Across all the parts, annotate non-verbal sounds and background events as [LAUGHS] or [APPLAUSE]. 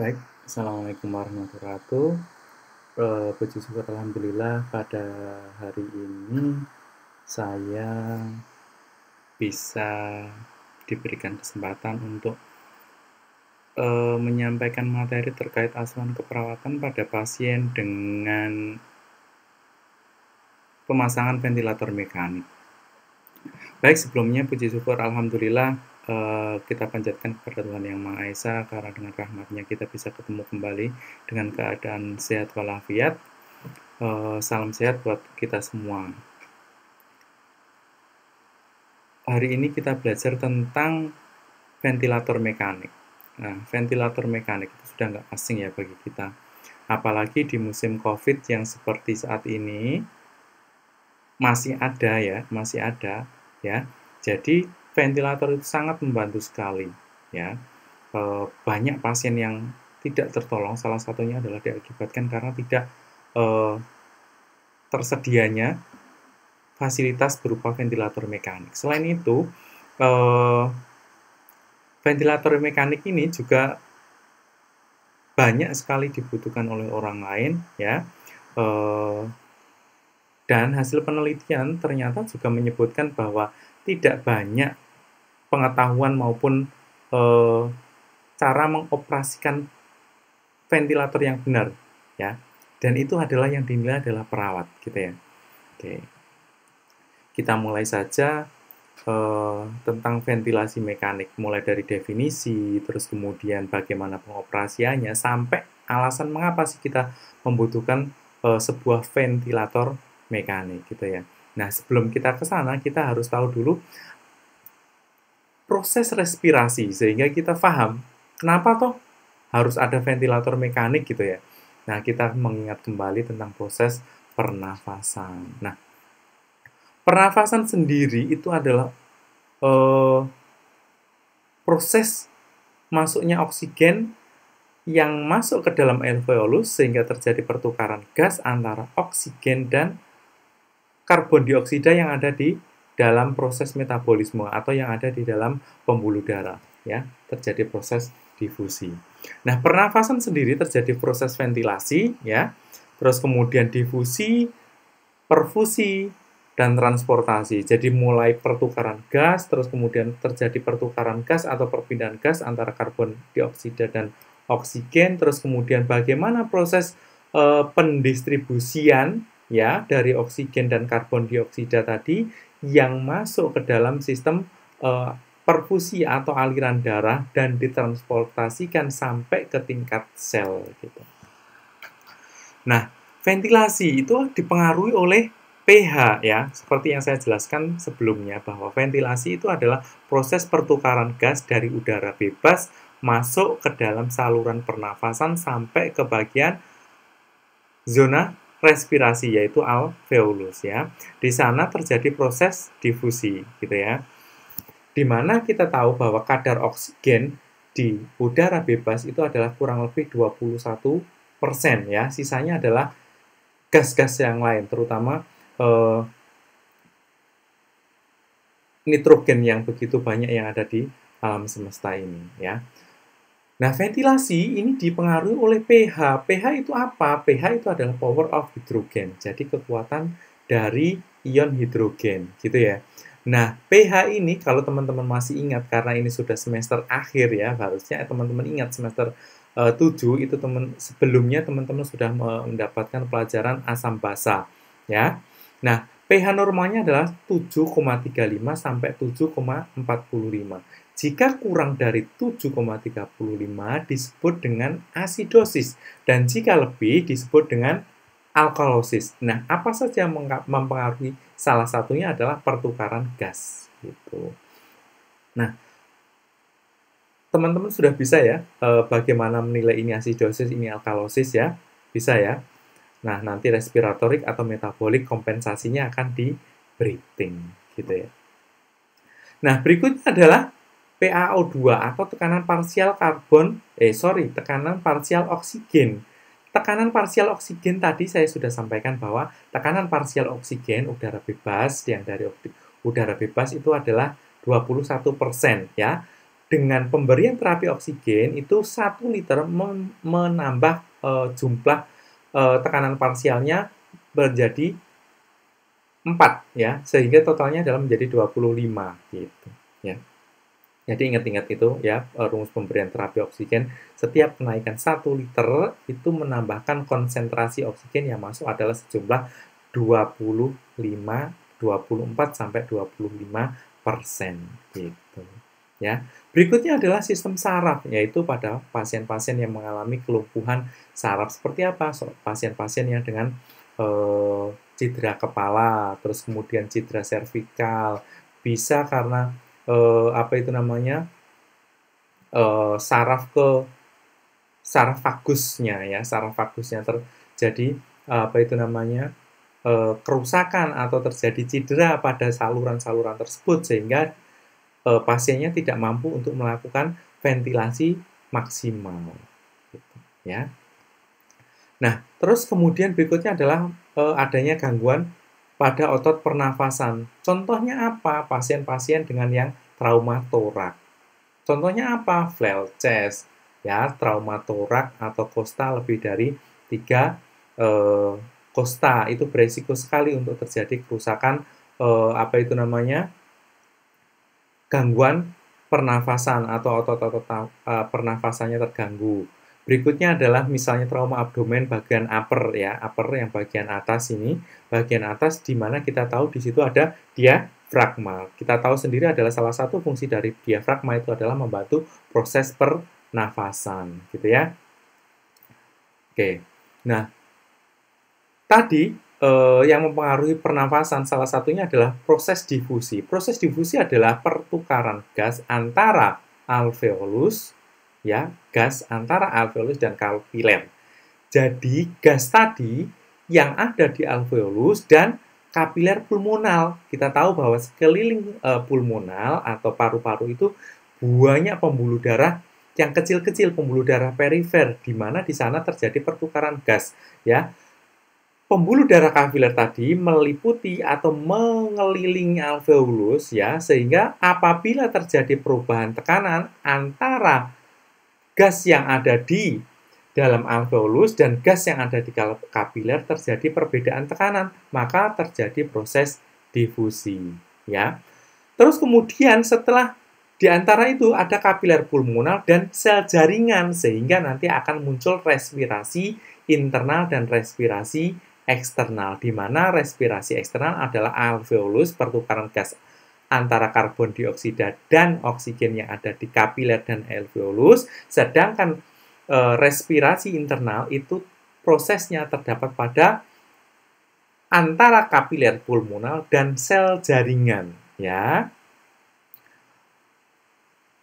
Baik, Assalamualaikum warahmatullahi wabarakatuh. E, puji syukur Alhamdulillah pada hari ini saya bisa diberikan kesempatan untuk e, menyampaikan materi terkait asuhan keperawatan pada pasien dengan pemasangan ventilator mekanik. Baik, sebelumnya puji syukur Alhamdulillah Eh, kita panjatkan kepada Tuhan Yang Maha Esa karena dengan rahmatnya kita bisa ketemu kembali dengan keadaan sehat walafiat. Uh, salam sehat buat kita semua. Hari ini kita belajar tentang ventilator mekanik. Nah, ventilator mekanik itu sudah nggak asing ya bagi kita. Apalagi di musim COVID yang seperti saat ini masih ada ya, masih ada ya. Jadi ventilator itu sangat membantu sekali ya e, banyak pasien yang tidak tertolong salah satunya adalah diakibatkan karena tidak e, tersedianya fasilitas berupa ventilator mekanik selain itu e, ventilator mekanik ini juga banyak sekali dibutuhkan oleh orang lain ya e, dan hasil penelitian ternyata juga menyebutkan bahwa tidak banyak pengetahuan maupun e, cara mengoperasikan ventilator yang benar ya dan itu adalah yang dinilai adalah perawat gitu ya oke kita mulai saja e, tentang ventilasi mekanik mulai dari definisi terus kemudian bagaimana pengoperasiannya sampai alasan mengapa sih kita membutuhkan e, sebuah ventilator mekanik gitu ya nah sebelum kita ke sana kita harus tahu dulu proses respirasi sehingga kita paham kenapa toh harus ada ventilator mekanik gitu ya. Nah, kita mengingat kembali tentang proses pernafasan. Nah, pernafasan sendiri itu adalah eh, proses masuknya oksigen yang masuk ke dalam alveolus sehingga terjadi pertukaran gas antara oksigen dan karbon dioksida yang ada di dalam proses metabolisme atau yang ada di dalam pembuluh darah ya terjadi proses difusi. Nah, pernafasan sendiri terjadi proses ventilasi ya. Terus kemudian difusi, perfusi dan transportasi. Jadi mulai pertukaran gas, terus kemudian terjadi pertukaran gas atau perpindahan gas antara karbon dioksida dan oksigen, terus kemudian bagaimana proses e, pendistribusian ya dari oksigen dan karbon dioksida tadi yang masuk ke dalam sistem uh, perfusi atau aliran darah dan ditransportasikan sampai ke tingkat sel gitu. Nah, ventilasi itu dipengaruhi oleh pH ya, seperti yang saya jelaskan sebelumnya bahwa ventilasi itu adalah proses pertukaran gas dari udara bebas masuk ke dalam saluran pernafasan sampai ke bagian zona respirasi yaitu alveolus ya. Di sana terjadi proses difusi gitu ya. Di mana kita tahu bahwa kadar oksigen di udara bebas itu adalah kurang lebih 21% ya. Sisanya adalah gas-gas yang lain terutama eh, nitrogen yang begitu banyak yang ada di alam semesta ini ya. Nah, ventilasi ini dipengaruhi oleh pH. pH itu apa? pH itu adalah power of hidrogen. Jadi kekuatan dari ion hidrogen, gitu ya. Nah, pH ini kalau teman-teman masih ingat karena ini sudah semester akhir ya, harusnya teman-teman ingat semester eh, uh, 7 itu teman sebelumnya teman-teman sudah mendapatkan pelajaran asam basa, ya. Nah, pH normalnya adalah 7,35 sampai 7,45. Jika kurang dari 7,35 disebut dengan asidosis dan jika lebih disebut dengan alkalosis. Nah, apa saja yang mempengaruhi salah satunya adalah pertukaran gas gitu. Nah, teman-teman sudah bisa ya eh, bagaimana menilai ini asidosis, ini alkalosis ya? Bisa ya. Nah, nanti respiratorik atau metabolik kompensasinya akan di breathing gitu ya. Nah, berikutnya adalah PaO2 atau tekanan parsial karbon, eh sorry, tekanan parsial oksigen. Tekanan parsial oksigen tadi saya sudah sampaikan bahwa tekanan parsial oksigen udara bebas yang dari udara bebas itu adalah 21% ya. Dengan pemberian terapi oksigen itu 1 liter menambah e, jumlah e, tekanan parsialnya menjadi 4 ya, sehingga totalnya dalam menjadi 25 gitu ya. Jadi ingat-ingat itu ya eh, rumus pemberian terapi oksigen. Setiap kenaikan 1 liter itu menambahkan konsentrasi oksigen yang masuk adalah sejumlah 25, 24 sampai 25 persen gitu ya. Berikutnya adalah sistem saraf, yaitu pada pasien-pasien yang mengalami kelumpuhan saraf seperti apa? Pasien-pasien yang dengan e, cedera kepala, terus kemudian cedera servikal, bisa karena uh, apa itu namanya uh, saraf ke saraf vagusnya ya saraf vagusnya terjadi apa itu namanya uh, kerusakan atau terjadi cedera pada saluran-saluran tersebut sehingga uh, pasiennya tidak mampu untuk melakukan ventilasi maksimal gitu, ya Nah, terus kemudian berikutnya adalah e, adanya gangguan pada otot pernafasan. Contohnya apa? Pasien-pasien dengan yang trauma torak. Contohnya apa? Flail chest. Ya, trauma torak atau kosta lebih dari 3 eh, itu beresiko sekali untuk terjadi kerusakan eh, apa itu namanya? gangguan pernafasan atau otot-otot eh, pernafasannya terganggu Berikutnya adalah misalnya trauma abdomen bagian upper ya, upper yang bagian atas ini, bagian atas di mana kita tahu di situ ada diafragma. Kita tahu sendiri adalah salah satu fungsi dari diafragma itu adalah membantu proses pernafasan, gitu ya. Oke. Nah, tadi eh, yang mempengaruhi pernafasan salah satunya adalah proses difusi. Proses difusi adalah pertukaran gas antara alveolus ya gas antara alveolus dan kapiler. Jadi gas tadi yang ada di alveolus dan kapiler pulmonal. Kita tahu bahwa sekeliling e, pulmonal atau paru-paru itu banyak pembuluh darah yang kecil-kecil pembuluh darah perifer di mana di sana terjadi pertukaran gas ya. Pembuluh darah kapiler tadi meliputi atau mengelilingi alveolus ya sehingga apabila terjadi perubahan tekanan antara gas yang ada di dalam alveolus dan gas yang ada di kapiler terjadi perbedaan tekanan, maka terjadi proses difusi, ya. Terus kemudian setelah di antara itu ada kapiler pulmonal dan sel jaringan sehingga nanti akan muncul respirasi internal dan respirasi eksternal di mana respirasi eksternal adalah alveolus pertukaran gas antara karbon dioksida dan oksigen yang ada di kapiler dan alveolus, sedangkan e, respirasi internal itu prosesnya terdapat pada antara kapiler pulmonal dan sel jaringan, ya.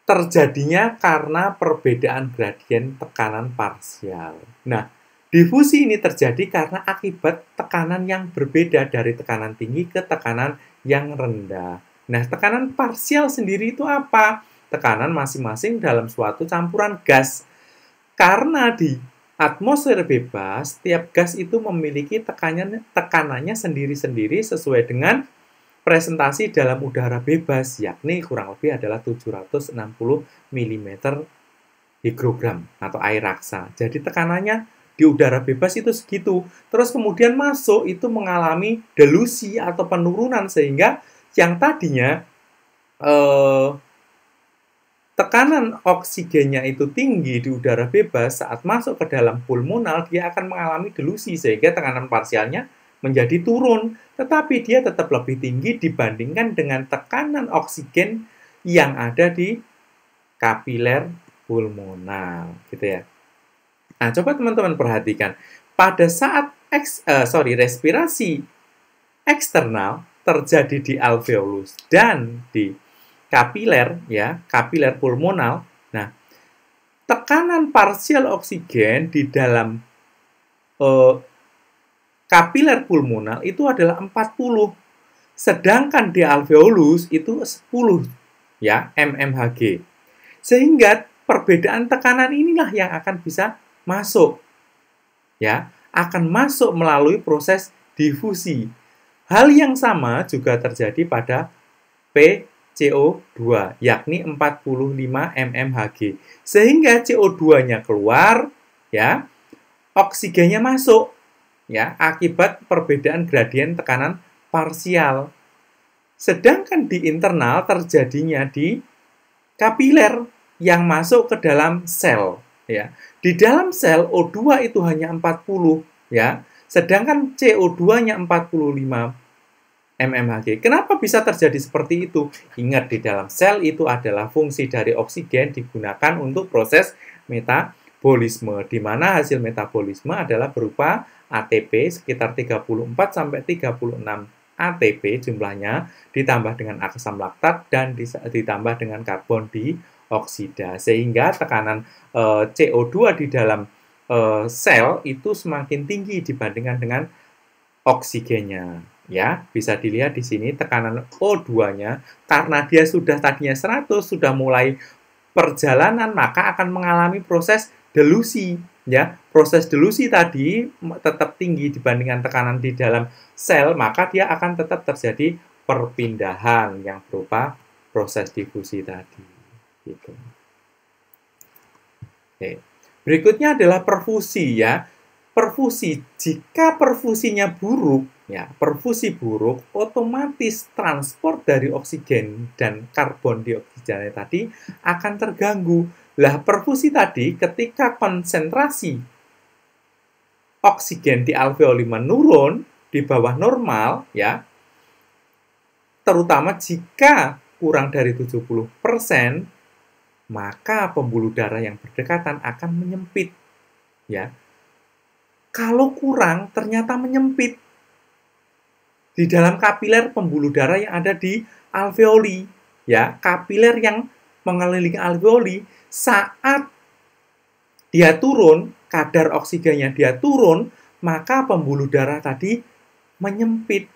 Terjadinya karena perbedaan gradien tekanan parsial. Nah, Difusi ini terjadi karena akibat tekanan yang berbeda dari tekanan tinggi ke tekanan yang rendah. Nah, tekanan parsial sendiri itu apa? Tekanan masing-masing dalam suatu campuran gas. Karena di atmosfer bebas, setiap gas itu memiliki tekanannya, tekanannya sendiri-sendiri sesuai dengan presentasi dalam udara bebas, yakni kurang lebih adalah 760 mm higrogram atau air raksa. Jadi tekanannya di udara bebas itu segitu. Terus kemudian masuk itu mengalami delusi atau penurunan sehingga yang tadinya eh, tekanan oksigennya itu tinggi di udara bebas saat masuk ke dalam pulmonal dia akan mengalami delusi sehingga tekanan parsialnya menjadi turun tetapi dia tetap lebih tinggi dibandingkan dengan tekanan oksigen yang ada di kapiler pulmonal gitu ya. Nah, coba teman-teman perhatikan pada saat eks, uh, sorry respirasi eksternal terjadi di alveolus dan di kapiler ya, kapiler pulmonal. Nah, tekanan parsial oksigen di dalam eh, kapiler pulmonal itu adalah 40. Sedangkan di alveolus itu 10 ya, mmHg. Sehingga perbedaan tekanan inilah yang akan bisa masuk. Ya, akan masuk melalui proses difusi Hal yang sama juga terjadi pada PCO2, yakni 45 mmHg. Sehingga CO2-nya keluar, ya, oksigennya masuk, ya, akibat perbedaan gradien tekanan parsial. Sedangkan di internal terjadinya di kapiler yang masuk ke dalam sel, ya. Di dalam sel O2 itu hanya 40, ya. Sedangkan CO2-nya 45 mmHg. Kenapa bisa terjadi seperti itu? Ingat, di dalam sel itu adalah fungsi dari oksigen digunakan untuk proses metabolisme, di mana hasil metabolisme adalah berupa ATP sekitar 34 sampai 36 ATP jumlahnya ditambah dengan asam laktat dan ditambah dengan karbon dioksida sehingga tekanan e, eh, CO2 di dalam uh, sel itu semakin tinggi dibandingkan dengan oksigennya ya bisa dilihat di sini tekanan O2-nya karena dia sudah tadinya 100 sudah mulai perjalanan maka akan mengalami proses delusi ya proses delusi tadi tetap tinggi dibandingkan tekanan di dalam sel maka dia akan tetap terjadi perpindahan yang berupa proses difusi tadi gitu. Oke. Berikutnya adalah perfusi ya. Perfusi, jika perfusinya buruk, ya perfusi buruk, otomatis transport dari oksigen dan karbon yang tadi akan terganggu. Lah perfusi tadi ketika konsentrasi oksigen di alveoli menurun di bawah normal ya, terutama jika kurang dari 70% maka pembuluh darah yang berdekatan akan menyempit. Ya. Kalau kurang ternyata menyempit. Di dalam kapiler pembuluh darah yang ada di alveoli, ya, kapiler yang mengelilingi alveoli saat dia turun, kadar oksigennya dia turun, maka pembuluh darah tadi menyempit.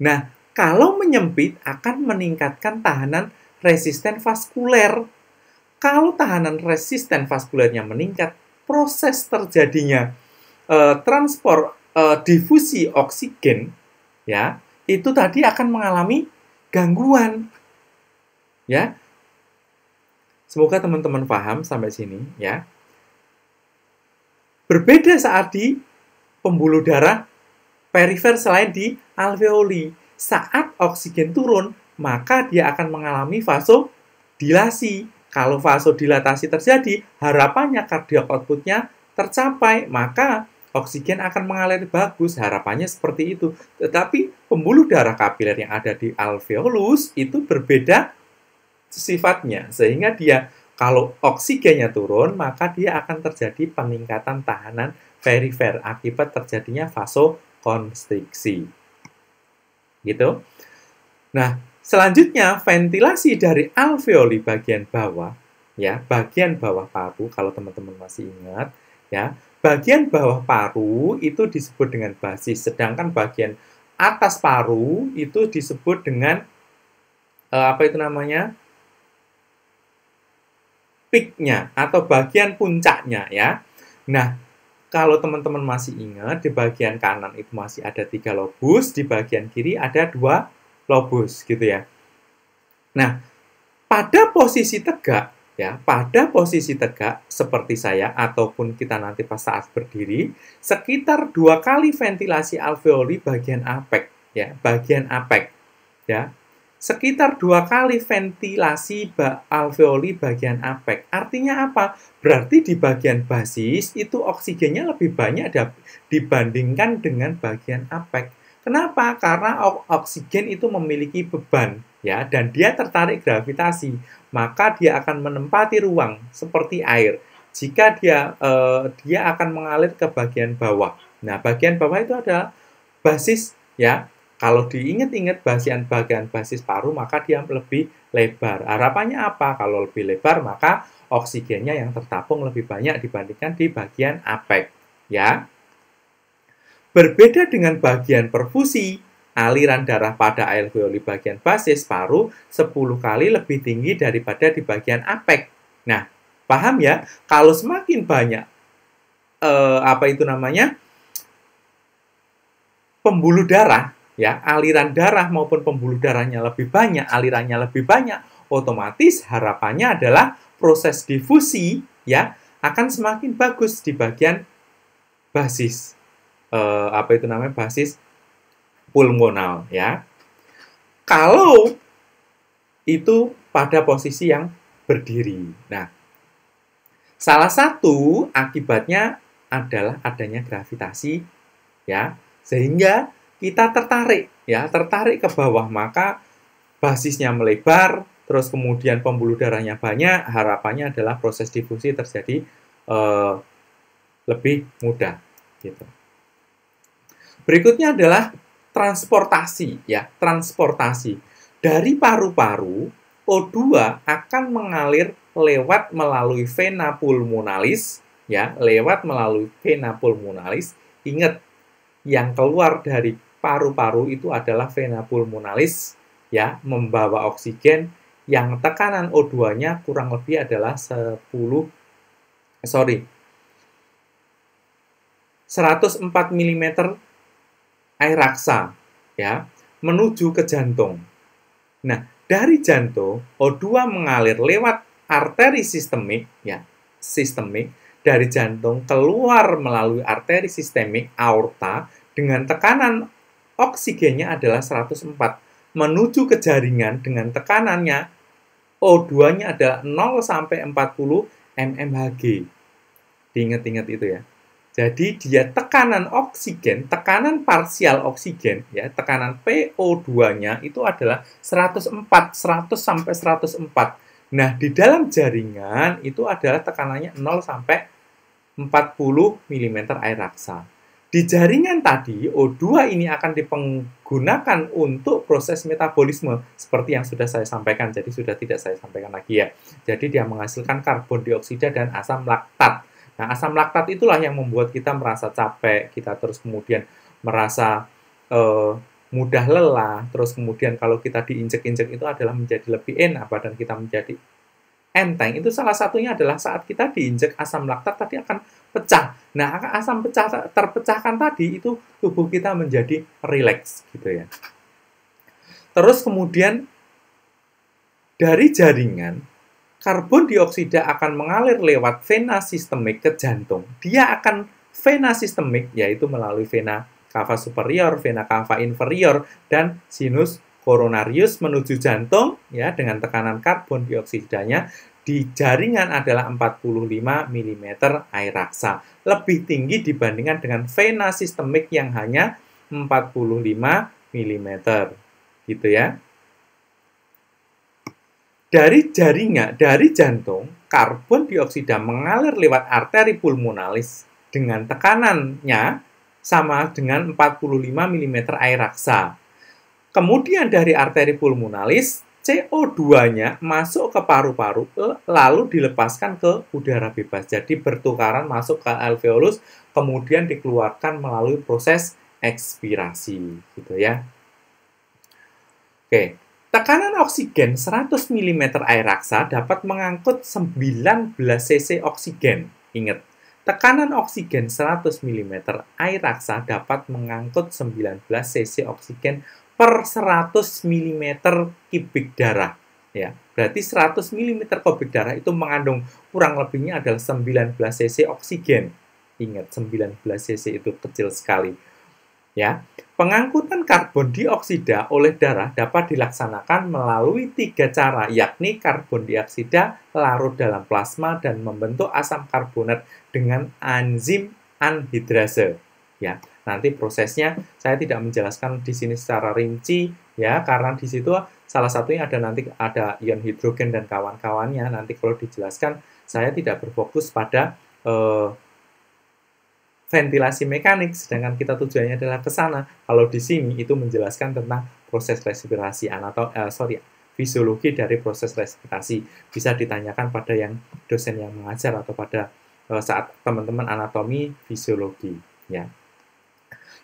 Nah, kalau menyempit akan meningkatkan tahanan resisten vaskuler kalau tahanan resisten vaskulernya meningkat, proses terjadinya e, eh, transport e, eh, difusi oksigen ya, itu tadi akan mengalami gangguan. Ya. Semoga teman-teman paham sampai sini ya. Berbeda saat di pembuluh darah perifer selain di alveoli. Saat oksigen turun, maka dia akan mengalami vasodilasi kalau vasodilatasi terjadi, harapannya kardiak outputnya tercapai, maka oksigen akan mengalir bagus, harapannya seperti itu. Tetapi pembuluh darah kapiler yang ada di alveolus itu berbeda sifatnya, sehingga dia kalau oksigennya turun, maka dia akan terjadi peningkatan tahanan perifer akibat terjadinya vasokonstriksi. Gitu. Nah, Selanjutnya, ventilasi dari alveoli bagian bawah, ya, bagian bawah paru, kalau teman-teman masih ingat, ya, bagian bawah paru itu disebut dengan basis, sedangkan bagian atas paru itu disebut dengan eh, apa itu namanya? peaknya atau bagian puncaknya ya. Nah, kalau teman-teman masih ingat, di bagian kanan itu masih ada tiga lobus, di bagian kiri ada dua lobus gitu ya. Nah, pada posisi tegak ya, pada posisi tegak seperti saya ataupun kita nanti pas saat berdiri, sekitar dua kali ventilasi alveoli bagian apek ya, bagian apek ya. Sekitar dua kali ventilasi alveoli bagian apek. Artinya apa? Berarti di bagian basis itu oksigennya lebih banyak dibandingkan dengan bagian apek. Kenapa? Karena oksigen itu memiliki beban ya dan dia tertarik gravitasi, maka dia akan menempati ruang seperti air. Jika dia eh, dia akan mengalir ke bagian bawah. Nah, bagian bawah itu ada basis ya. Kalau diingat-ingat bagian-bagian basis paru maka dia lebih lebar. Harapannya apa? Kalau lebih lebar maka oksigennya yang tertapung lebih banyak dibandingkan di bagian apek ya. Berbeda dengan bagian perfusi, aliran darah pada alveoli bagian basis paru 10 kali lebih tinggi daripada di bagian apek. Nah, paham ya? Kalau semakin banyak eh, apa itu namanya? pembuluh darah, ya, aliran darah maupun pembuluh darahnya lebih banyak, alirannya lebih banyak, otomatis harapannya adalah proses difusi ya akan semakin bagus di bagian basis uh, apa itu namanya basis pulmonal ya. Kalau itu pada posisi yang berdiri. Nah, salah satu akibatnya adalah adanya gravitasi ya, sehingga kita tertarik ya, tertarik ke bawah maka basisnya melebar, terus kemudian pembuluh darahnya banyak, harapannya adalah proses difusi terjadi uh, lebih mudah gitu. Berikutnya adalah transportasi ya, transportasi. Dari paru-paru, O2 akan mengalir lewat melalui vena pulmonalis ya, lewat melalui vena pulmonalis. Ingat, yang keluar dari paru-paru itu adalah vena pulmonalis ya, membawa oksigen yang tekanan O2-nya kurang lebih adalah 10 sorry 104 mm air raksa ya menuju ke jantung. Nah, dari jantung O2 mengalir lewat arteri sistemik ya, sistemik dari jantung keluar melalui arteri sistemik aorta dengan tekanan oksigennya adalah 104 menuju ke jaringan dengan tekanannya O2-nya adalah 0 sampai 40 mmHg. Diingat-ingat itu ya. Jadi dia tekanan oksigen, tekanan parsial oksigen ya, tekanan PO2-nya itu adalah 104, 100 sampai 104. Nah, di dalam jaringan itu adalah tekanannya 0 sampai 40 mm air raksa. Di jaringan tadi, O2 ini akan dipergunakan untuk proses metabolisme seperti yang sudah saya sampaikan, jadi sudah tidak saya sampaikan lagi ya. Jadi dia menghasilkan karbon dioksida dan asam laktat. Nah, asam laktat itulah yang membuat kita merasa capek, kita terus kemudian merasa eh, mudah lelah, terus kemudian kalau kita diinjek-injek itu adalah menjadi lebih enak, badan kita menjadi enteng. Itu salah satunya adalah saat kita diinjek asam laktat tadi akan pecah. Nah, asam pecah terpecahkan tadi itu tubuh kita menjadi rileks gitu ya. Terus kemudian dari jaringan karbon dioksida akan mengalir lewat vena sistemik ke jantung. Dia akan vena sistemik, yaitu melalui vena kava superior, vena kava inferior, dan sinus koronarius menuju jantung ya dengan tekanan karbon dioksidanya di jaringan adalah 45 mm air raksa. Lebih tinggi dibandingkan dengan vena sistemik yang hanya 45 mm. Gitu ya. Dari jaringan, dari jantung, karbon dioksida mengalir lewat arteri pulmonalis dengan tekanannya sama dengan 45 mm air raksa. Kemudian dari arteri pulmonalis, CO2-nya masuk ke paru-paru e, lalu dilepaskan ke udara bebas. Jadi bertukaran masuk ke alveolus, kemudian dikeluarkan melalui proses ekspirasi gitu ya. Oke, Tekanan oksigen 100 mm air raksa dapat mengangkut 19 cc oksigen. Ingat, tekanan oksigen 100 mm air raksa dapat mengangkut 19 cc oksigen per 100 mm kubik darah. Ya, berarti 100 mm kubik darah itu mengandung kurang lebihnya adalah 19 cc oksigen. Ingat, 19 cc itu kecil sekali. Ya, Pengangkutan karbon dioksida oleh darah dapat dilaksanakan melalui tiga cara, yakni karbon dioksida larut dalam plasma dan membentuk asam karbonat dengan enzim anhidrase. Ya, nanti prosesnya saya tidak menjelaskan di sini secara rinci ya, karena di situ salah satunya ada nanti ada ion hidrogen dan kawan-kawannya. Nanti kalau dijelaskan, saya tidak berfokus pada eh, ventilasi mekanik, sedangkan kita tujuannya adalah ke sana. Kalau di sini itu menjelaskan tentang proses respirasi atau eh, sorry fisiologi dari proses respirasi bisa ditanyakan pada yang dosen yang mengajar atau pada eh, saat teman-teman anatomi fisiologi ya.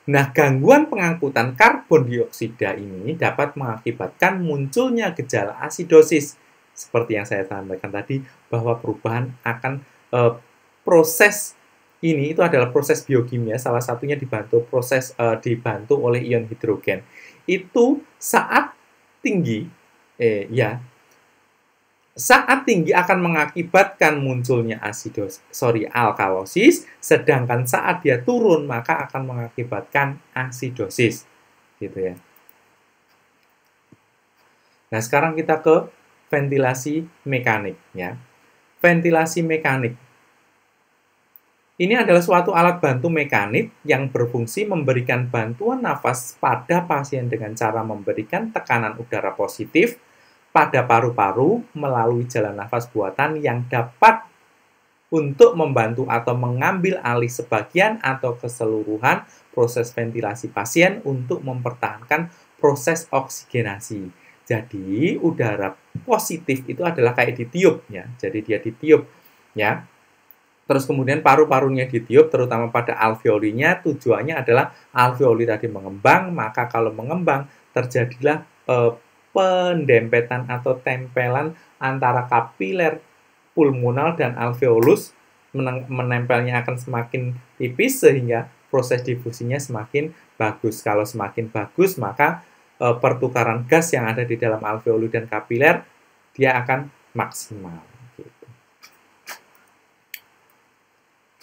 Nah, gangguan pengangkutan karbon dioksida ini dapat mengakibatkan munculnya gejala asidosis seperti yang saya sampaikan tadi bahwa perubahan akan eh, proses ini itu adalah proses biokimia salah satunya dibantu proses uh, dibantu oleh ion hidrogen itu saat tinggi eh ya saat tinggi akan mengakibatkan munculnya asidos sorry alkalosis sedangkan saat dia turun maka akan mengakibatkan asidosis gitu ya nah sekarang kita ke ventilasi mekanik ya ventilasi mekanik ini adalah suatu alat bantu mekanik yang berfungsi memberikan bantuan nafas pada pasien dengan cara memberikan tekanan udara positif pada paru-paru melalui jalan nafas buatan yang dapat untuk membantu atau mengambil alih sebagian atau keseluruhan proses ventilasi pasien untuk mempertahankan proses oksigenasi. Jadi, udara positif itu adalah kayak ditiup ya. Jadi dia ditiup ya. Terus kemudian paru-parunya ditiup, terutama pada alveolinya, tujuannya adalah alveoli tadi mengembang, maka kalau mengembang terjadilah eh, pendempetan atau tempelan antara kapiler pulmonal dan alveolus menempelnya akan semakin tipis sehingga proses difusinya semakin bagus. Kalau semakin bagus, maka e, pertukaran gas yang ada di dalam alveoli dan kapiler dia akan maksimal.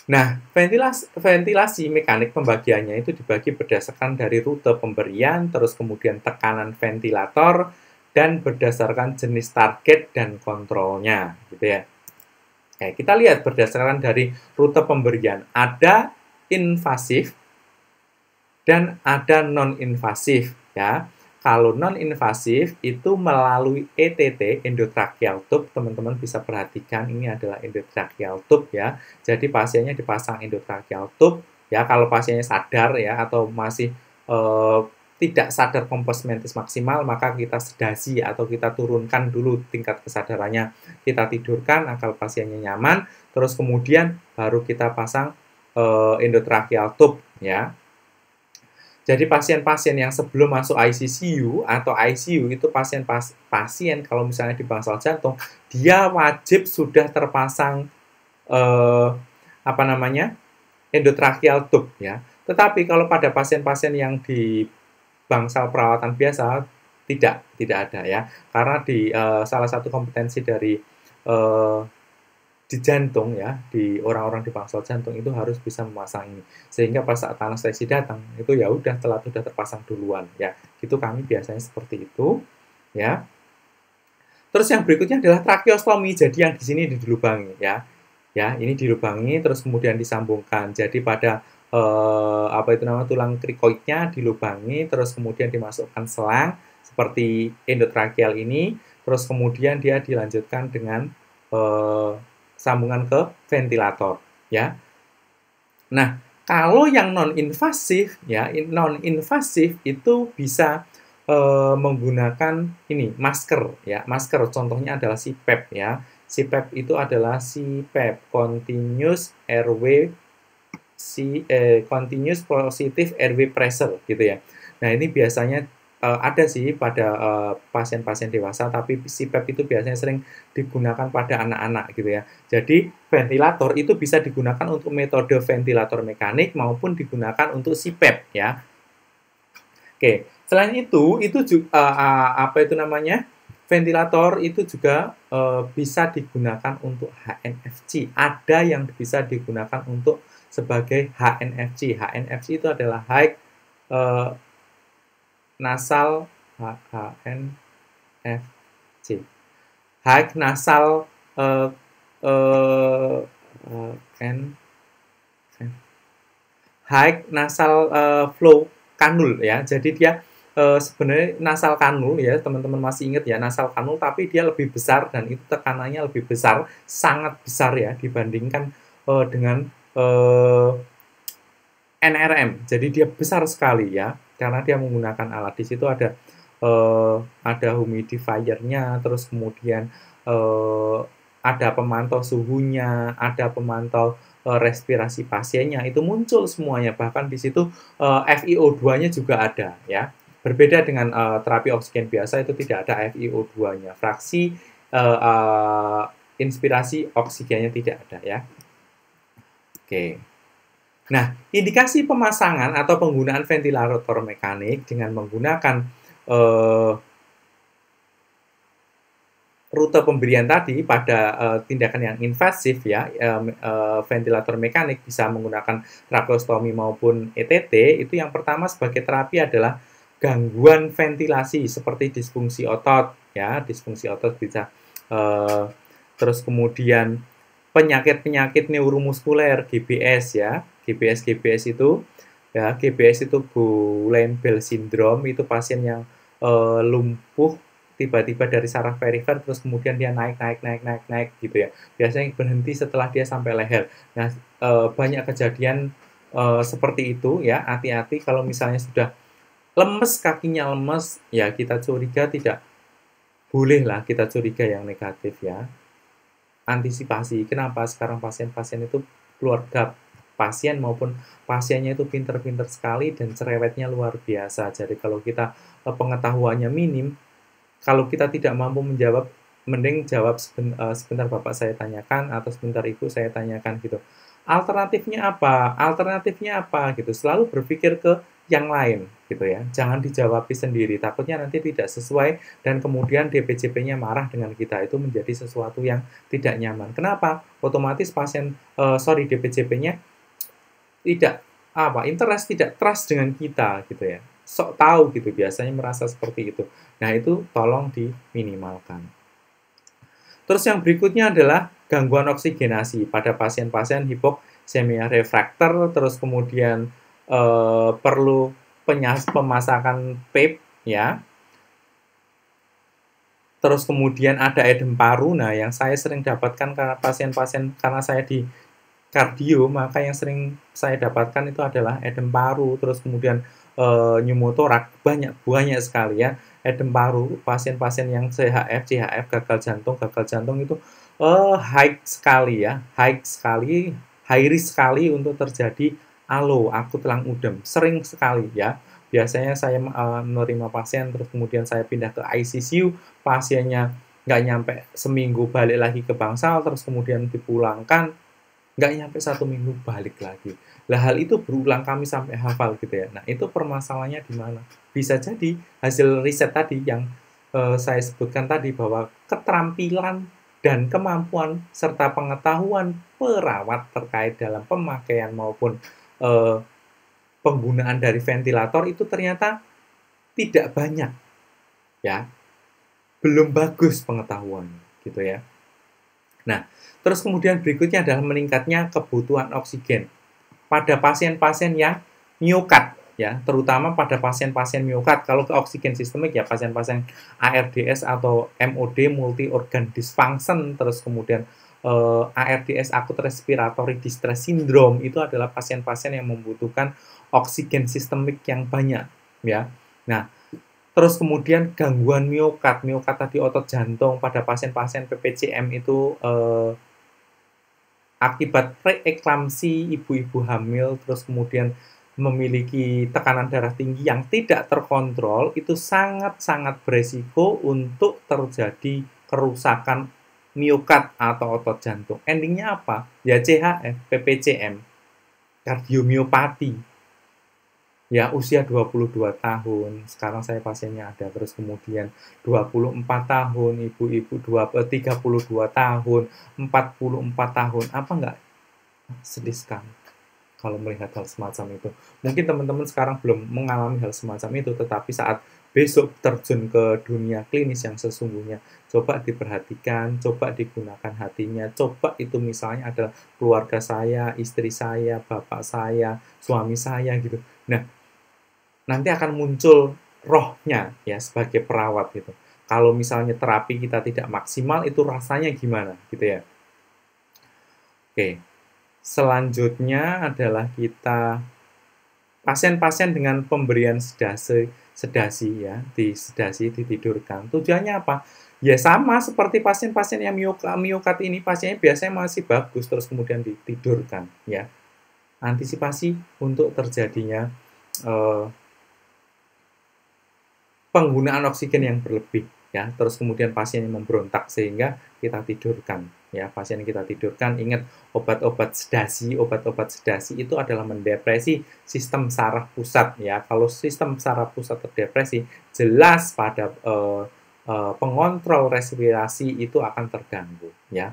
Nah, ventilasi, ventilasi mekanik pembagiannya itu dibagi berdasarkan dari rute pemberian, terus kemudian tekanan ventilator, dan berdasarkan jenis target dan kontrolnya, gitu ya. Oke, kita lihat berdasarkan dari rute pemberian. Ada invasif dan ada non-invasif, ya. Kalau non-invasif itu melalui ETT, endotracheal tube, teman-teman bisa perhatikan ini adalah endotracheal tube ya. Jadi pasiennya dipasang endotracheal tube ya kalau pasiennya sadar ya atau masih eh, tidak sadar kompos mentis maksimal maka kita sedasi atau kita turunkan dulu tingkat kesadarannya. Kita tidurkan agar pasiennya nyaman, terus kemudian baru kita pasang eh, endotracheal tube ya. Jadi pasien-pasien yang sebelum masuk ICU atau ICU itu pasien pasien kalau misalnya di bangsal jantung dia wajib sudah terpasang eh, apa namanya endotracheal tube ya. Tetapi kalau pada pasien-pasien yang di bangsal perawatan biasa tidak tidak ada ya karena di eh, salah satu kompetensi dari eh, di jantung ya di orang-orang di bangsal jantung itu harus bisa memasang ini sehingga pas saat anestesi datang itu ya udah telat sudah terpasang duluan ya itu kami biasanya seperti itu ya terus yang berikutnya adalah tracheostomy jadi yang di sini dilubangi ya ya ini dilubangi terus kemudian disambungkan jadi pada eh, apa itu nama tulang krikoidnya dilubangi terus kemudian dimasukkan selang seperti endotracheal ini terus kemudian dia dilanjutkan dengan eh, sambungan ke ventilator ya. Nah, kalau yang non invasif ya, non invasif itu bisa e, menggunakan ini masker ya. Masker contohnya adalah CPAP e ya. CPAP e itu adalah CPAP e continuous airway si eh, continuous positive airway pressure gitu ya. Nah, ini biasanya uh, ada sih pada pasien eh, pasien-pasien dewasa, tapi CPAP e itu biasanya sering digunakan pada anak-anak gitu ya. Jadi ventilator itu bisa digunakan untuk metode ventilator mekanik maupun digunakan untuk CPAP e ya. Oke, selain itu itu juga eh, uh, uh, apa itu namanya? Ventilator itu juga uh, bisa digunakan untuk HNFC. Ada yang bisa digunakan untuk sebagai HNFC. HNFC itu adalah high uh, nasal H A N F C hak nasal uh, uh, uh, N F nasal uh, flow kanul ya jadi dia uh, sebenarnya nasal kanul ya teman-teman masih ingat ya nasal kanul tapi dia lebih besar dan itu tekanannya lebih besar sangat besar ya dibandingkan uh, dengan uh, NRM. Jadi dia besar sekali ya, karena dia menggunakan alat di situ ada uh, ada humidifiernya, terus kemudian uh, ada pemantau suhunya, ada pemantau eh, respirasi pasiennya, itu muncul semuanya. Bahkan di situ uh, FiO2-nya juga ada ya. Berbeda dengan uh, terapi oksigen biasa itu tidak ada FiO2-nya. Fraksi uh, uh, inspirasi oksigennya tidak ada ya. Oke. Okay. Nah, indikasi pemasangan atau penggunaan ventilator mekanik dengan menggunakan eh, rute pemberian tadi pada eh, tindakan yang invasif ya, eh, eh, ventilator mekanik bisa menggunakan tracheostomi maupun ETT, itu yang pertama sebagai terapi adalah gangguan ventilasi seperti disfungsi otot ya, disfungsi otot bisa eh, terus kemudian penyakit-penyakit neuromuskuler GBS ya GPS GPS itu ya GPS itu Guillain Bell syndrome itu pasien yang uh, lumpuh tiba-tiba dari saraf perifer terus kemudian dia naik naik naik naik naik gitu ya biasanya berhenti setelah dia sampai leher nah e, banyak kejadian e, seperti itu ya hati-hati kalau misalnya sudah lemes kakinya lemes ya kita curiga tidak boleh lah kita curiga yang negatif ya antisipasi kenapa sekarang pasien-pasien itu keluarga pasien maupun pasiennya itu pinter-pinter sekali dan cerewetnya luar biasa. Jadi kalau kita eh, pengetahuannya minim, kalau kita tidak mampu menjawab, mending jawab sebentar, eh, sebentar bapak saya tanyakan atau sebentar ibu saya tanyakan gitu. Alternatifnya apa? Alternatifnya apa gitu. Selalu berpikir ke yang lain gitu ya. Jangan dijawabi sendiri, takutnya nanti tidak sesuai dan kemudian DPJP-nya marah dengan kita itu menjadi sesuatu yang tidak nyaman. Kenapa? Otomatis pasien uh, sorry DPJP-nya tidak apa interest tidak trust dengan kita gitu ya sok tahu gitu biasanya merasa seperti itu nah itu tolong diminimalkan terus yang berikutnya adalah gangguan oksigenasi pada pasien-pasien hipoksemia refraktor terus kemudian eh, perlu penyas pemasakan PEP ya terus kemudian ada edem paru nah yang saya sering dapatkan karena pasien-pasien karena saya di kardio maka yang sering saya dapatkan itu adalah edem paru terus kemudian e, pneumotorak banyak banyak sekali ya edem paru pasien-pasien yang CHF CHF gagal jantung gagal jantung itu e, high sekali ya high sekali high risk sekali untuk terjadi alo aku telang udem sering sekali ya biasanya saya e, menerima pasien terus kemudian saya pindah ke ICU pasiennya nggak nyampe seminggu balik lagi ke bangsal terus kemudian dipulangkan nggak nyampe satu minggu balik lagi. Lah hal itu berulang kami sampai hafal gitu ya. Nah itu permasalahannya di mana? Bisa jadi hasil riset tadi yang eh, saya sebutkan tadi bahwa keterampilan dan kemampuan serta pengetahuan perawat terkait dalam pemakaian maupun eh, penggunaan dari ventilator itu ternyata tidak banyak ya belum bagus pengetahuan gitu ya Nah, terus kemudian berikutnya adalah meningkatnya kebutuhan oksigen pada pasien-pasien yang miokard ya, terutama pada pasien-pasien miokard. Kalau ke oksigen sistemik ya pasien-pasien ARDS atau MOD multi organ dysfunction terus kemudian eh, ARDS akut respiratory distress syndrome itu adalah pasien-pasien yang membutuhkan oksigen sistemik yang banyak ya. Nah, Terus kemudian gangguan miokard, miokard tadi otot jantung pada pasien-pasien PPCM itu eh, akibat preeklamsi ibu-ibu hamil, terus kemudian memiliki tekanan darah tinggi yang tidak terkontrol, itu sangat-sangat beresiko untuk terjadi kerusakan miokard atau otot jantung. Endingnya apa? Ya CHF, PPCM, kardiomiopati, ya usia 22 tahun, sekarang saya pasiennya ada, terus kemudian 24 tahun, ibu-ibu 32 eh, tahun, 44 tahun, apa enggak? Sedih sekali kalau melihat hal semacam itu. Mungkin teman-teman sekarang belum mengalami hal semacam itu, tetapi saat besok terjun ke dunia klinis yang sesungguhnya, coba diperhatikan, coba digunakan hatinya, coba itu misalnya adalah keluarga saya, istri saya, bapak saya, suami saya gitu. Nah, nanti akan muncul rohnya ya sebagai perawat gitu. Kalau misalnya terapi kita tidak maksimal itu rasanya gimana gitu ya. Oke. Selanjutnya adalah kita pasien-pasien dengan pemberian sedasi sedasi ya, di sedasi ditidurkan. Tujuannya apa? Ya sama seperti pasien-pasien yang miokat ini pasiennya biasanya masih bagus terus kemudian ditidurkan ya. Antisipasi untuk terjadinya eh, penggunaan oksigen yang berlebih ya terus kemudian pasien yang memberontak sehingga kita tidurkan ya pasien yang kita tidurkan ingat obat-obat sedasi obat-obat sedasi itu adalah mendepresi sistem saraf pusat ya kalau sistem saraf pusat terdepresi jelas pada uh, uh, pengontrol respirasi itu akan terganggu ya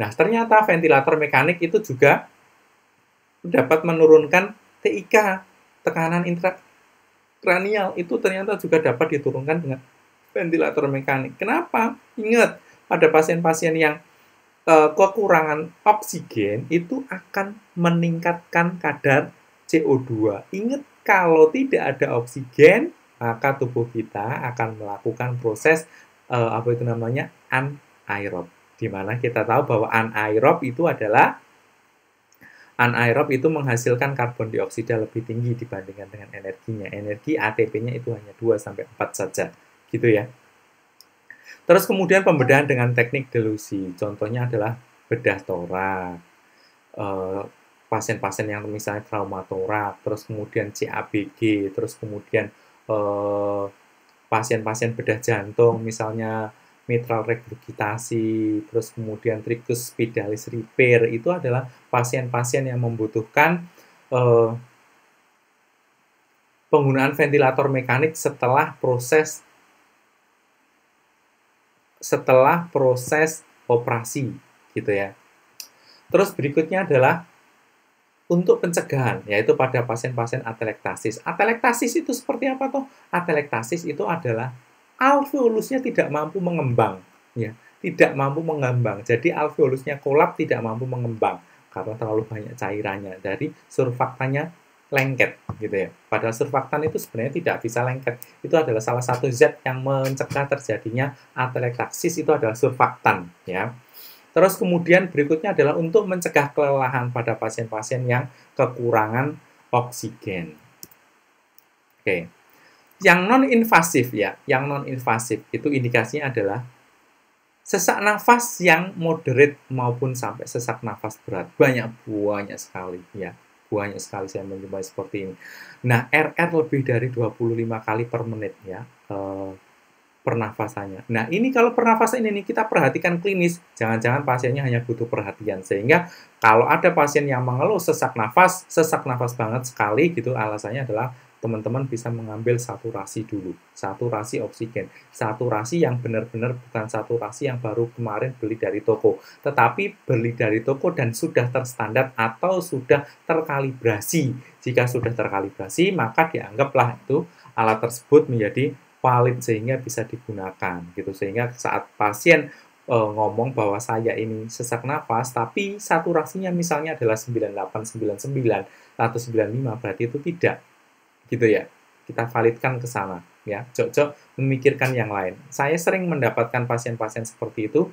nah ternyata ventilator mekanik itu juga dapat menurunkan TIK tekanan intra kranial itu ternyata juga dapat diturunkan dengan ventilator mekanik. Kenapa? Ingat, pada pasien-pasien yang e, kekurangan oksigen itu akan meningkatkan kadar CO2. Ingat, kalau tidak ada oksigen, maka tubuh kita akan melakukan proses e, apa itu namanya anaerob. Di mana kita tahu bahwa anaerob itu adalah anaerob itu menghasilkan karbon dioksida lebih tinggi dibandingkan dengan energinya. Energi ATP-nya itu hanya 2 sampai 4 saja, gitu ya. Terus kemudian pembedahan dengan teknik delusi. Contohnya adalah bedah torak. Eh, pasien-pasien yang misalnya trauma torak, terus kemudian CABG, terus kemudian eh, pasien-pasien bedah jantung, misalnya mitral regurgitasi, terus kemudian tricus spidalis repair itu adalah pasien-pasien yang membutuhkan eh, penggunaan ventilator mekanik setelah proses setelah proses operasi gitu ya. Terus berikutnya adalah untuk pencegahan, yaitu pada pasien-pasien atelektasis. Atelektasis itu seperti apa toh? Atelektasis itu adalah alveolusnya tidak mampu mengembang, ya, tidak mampu mengembang. Jadi alveolusnya kolap tidak mampu mengembang karena terlalu banyak cairannya. Dari surfaktannya lengket gitu ya. Padahal surfaktan itu sebenarnya tidak bisa lengket. Itu adalah salah satu zat yang mencegah terjadinya atelektasis itu adalah surfaktan ya. Terus kemudian berikutnya adalah untuk mencegah kelelahan pada pasien-pasien yang kekurangan oksigen. Oke. Okay. Yang non-invasif ya, yang non-invasif itu indikasinya adalah sesak nafas yang moderate maupun sampai sesak nafas berat. Banyak, banyak sekali ya. Banyak sekali saya menjumpai seperti ini. Nah, RR lebih dari 25 kali per menit ya. Eh, pernafasannya. Nah, ini kalau pernafasan ini kita perhatikan klinis, jangan-jangan pasiennya hanya butuh perhatian. Sehingga kalau ada pasien yang mengeluh sesak nafas, sesak nafas banget sekali gitu, alasannya adalah teman-teman bisa mengambil saturasi dulu, saturasi oksigen, saturasi yang benar-benar bukan saturasi yang baru kemarin beli dari toko, tetapi beli dari toko dan sudah terstandar atau sudah terkalibrasi. Jika sudah terkalibrasi, maka dianggaplah itu alat tersebut menjadi valid sehingga bisa digunakan gitu sehingga saat pasien e, ngomong bahwa saya ini sesak nafas tapi saturasinya misalnya adalah 9899 195 atau 95 berarti itu tidak gitu ya kita validkan ke sana ya cocok memikirkan yang lain saya sering mendapatkan pasien-pasien seperti itu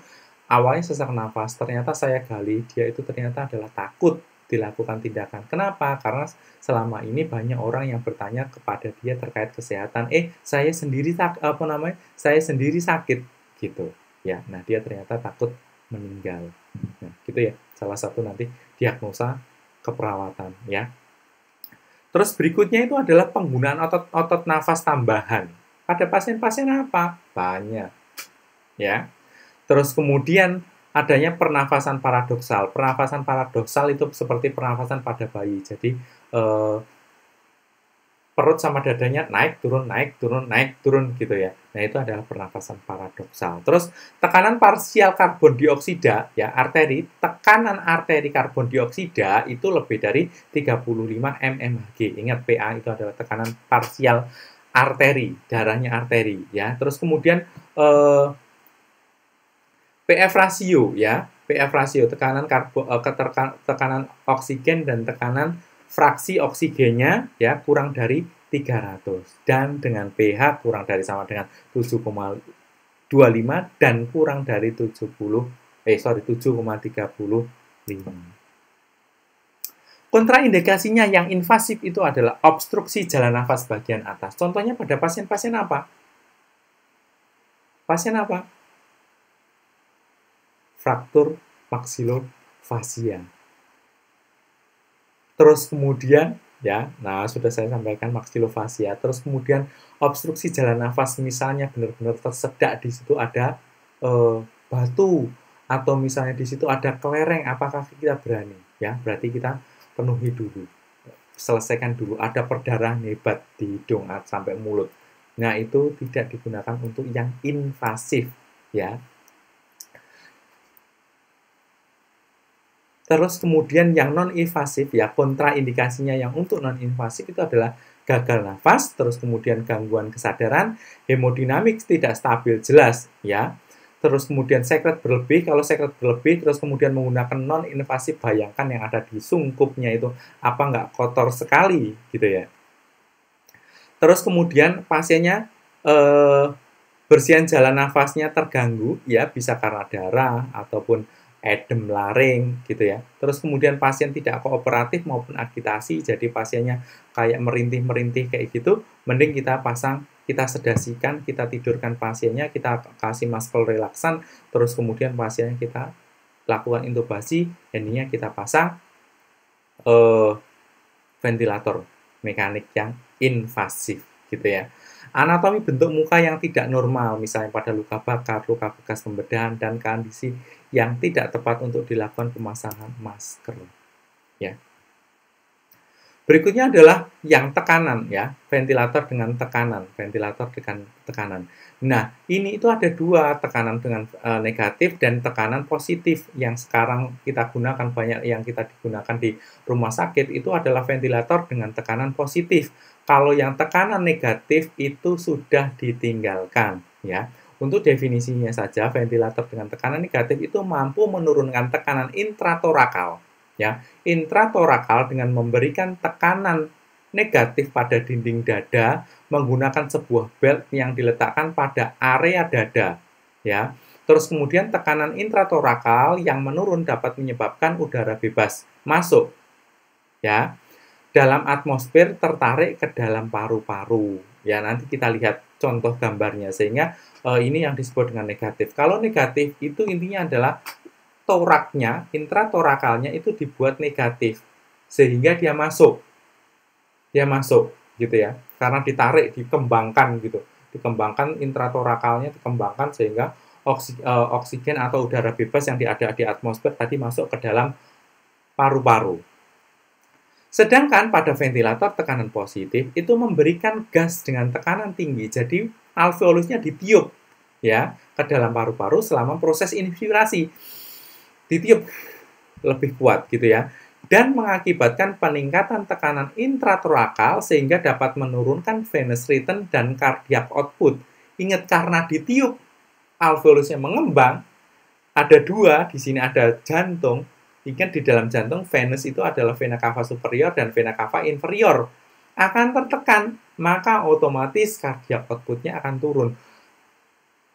awalnya sesak nafas ternyata saya gali dia itu ternyata adalah takut dilakukan tindakan kenapa karena selama ini banyak orang yang bertanya kepada dia terkait kesehatan eh saya sendiri tak apa namanya saya sendiri sakit gitu ya nah dia ternyata takut meninggal nah, gitu ya salah satu nanti diagnosa keperawatan ya Terus berikutnya itu adalah penggunaan otot-otot nafas tambahan. Pada pasien-pasien apa? Banyak. Ya. Terus kemudian adanya pernafasan paradoksal. Pernafasan paradoksal itu seperti pernafasan pada bayi. Jadi eh, perut sama dadanya naik turun naik turun naik turun gitu ya. Nah itu adalah pernafasan paradoksal. Terus tekanan parsial karbon dioksida ya arteri tekanan arteri karbon dioksida itu lebih dari 35 mmHg. Ingat PA itu adalah tekanan parsial arteri darahnya arteri ya. Terus kemudian eh, PF rasio ya PF rasio tekanan karbo, eh, tekanan oksigen dan tekanan fraksi oksigennya ya kurang dari 300 dan dengan pH kurang dari sama dengan 7,25 dan kurang dari 70 eh sorry 7,35. Kontraindikasinya yang invasif itu adalah obstruksi jalan nafas bagian atas. Contohnya pada pasien-pasien apa? Pasien apa? Fraktur maksilofasial terus kemudian ya, nah sudah saya sampaikan maksilofasia, terus kemudian obstruksi jalan nafas misalnya benar-benar tersedak di situ ada eh, batu atau misalnya di situ ada kelereng, apakah kita berani? Ya, berarti kita penuhi dulu, selesaikan dulu. Ada perdarahan hebat di hidung sampai mulut. Nah itu tidak digunakan untuk yang invasif, ya Terus kemudian yang non-invasif ya kontraindikasinya yang untuk non-invasif itu adalah gagal nafas, terus kemudian gangguan kesadaran, hemodinamik tidak stabil jelas ya. Terus kemudian sekret berlebih, kalau sekret berlebih terus kemudian menggunakan non-invasif bayangkan yang ada di sungkupnya itu apa nggak kotor sekali gitu ya. Terus kemudian pasiennya eh, bersihan jalan nafasnya terganggu ya bisa karena darah ataupun adem laring gitu ya. Terus kemudian pasien tidak kooperatif maupun agitasi, jadi pasiennya kayak merintih-merintih kayak gitu, mending kita pasang, kita sedasikan, kita tidurkan pasiennya, kita kasih masker relaksan, terus kemudian pasiennya kita lakukan intubasi, ya kita pasang uh, ventilator mekanik yang invasif gitu ya. Anatomi bentuk muka yang tidak normal, misalnya pada luka bakar, luka bekas pembedahan, dan kondisi yang tidak tepat untuk dilakukan pemasangan masker. Ya. Berikutnya adalah yang tekanan ya, ventilator dengan tekanan, ventilator dengan tekanan. Nah, ini itu ada dua tekanan dengan e, negatif dan tekanan positif yang sekarang kita gunakan banyak yang kita digunakan di rumah sakit itu adalah ventilator dengan tekanan positif kalau yang tekanan negatif itu sudah ditinggalkan ya. Untuk definisinya saja ventilator dengan tekanan negatif itu mampu menurunkan tekanan intratorakal ya. Intratorakal dengan memberikan tekanan negatif pada dinding dada menggunakan sebuah belt yang diletakkan pada area dada ya. Terus kemudian tekanan intratorakal yang menurun dapat menyebabkan udara bebas masuk. Ya dalam atmosfer tertarik ke dalam paru-paru. Ya, nanti kita lihat contoh gambarnya. Sehingga eh, ini yang disebut dengan negatif. Kalau negatif itu intinya adalah toraknya, intratorakalnya itu dibuat negatif sehingga dia masuk. Dia masuk gitu ya. Karena ditarik, dikembangkan gitu. Dikembangkan intratorakalnya dikembangkan sehingga oksigen, eh, oksigen atau udara bebas yang ada di atmosfer tadi masuk ke dalam paru-paru. Sedangkan pada ventilator tekanan positif itu memberikan gas dengan tekanan tinggi, jadi alveolusnya ditiup ya ke dalam paru-paru selama proses inspirasi. Ditiup lebih kuat gitu ya dan mengakibatkan peningkatan tekanan intratorakal sehingga dapat menurunkan venous return dan cardiac output. Ingat karena ditiup alveolusnya mengembang, ada dua, di sini ada jantung, Ingat di dalam jantung venus itu adalah vena cava superior dan vena cava inferior akan tertekan, maka otomatis kardiak outputnya akan turun.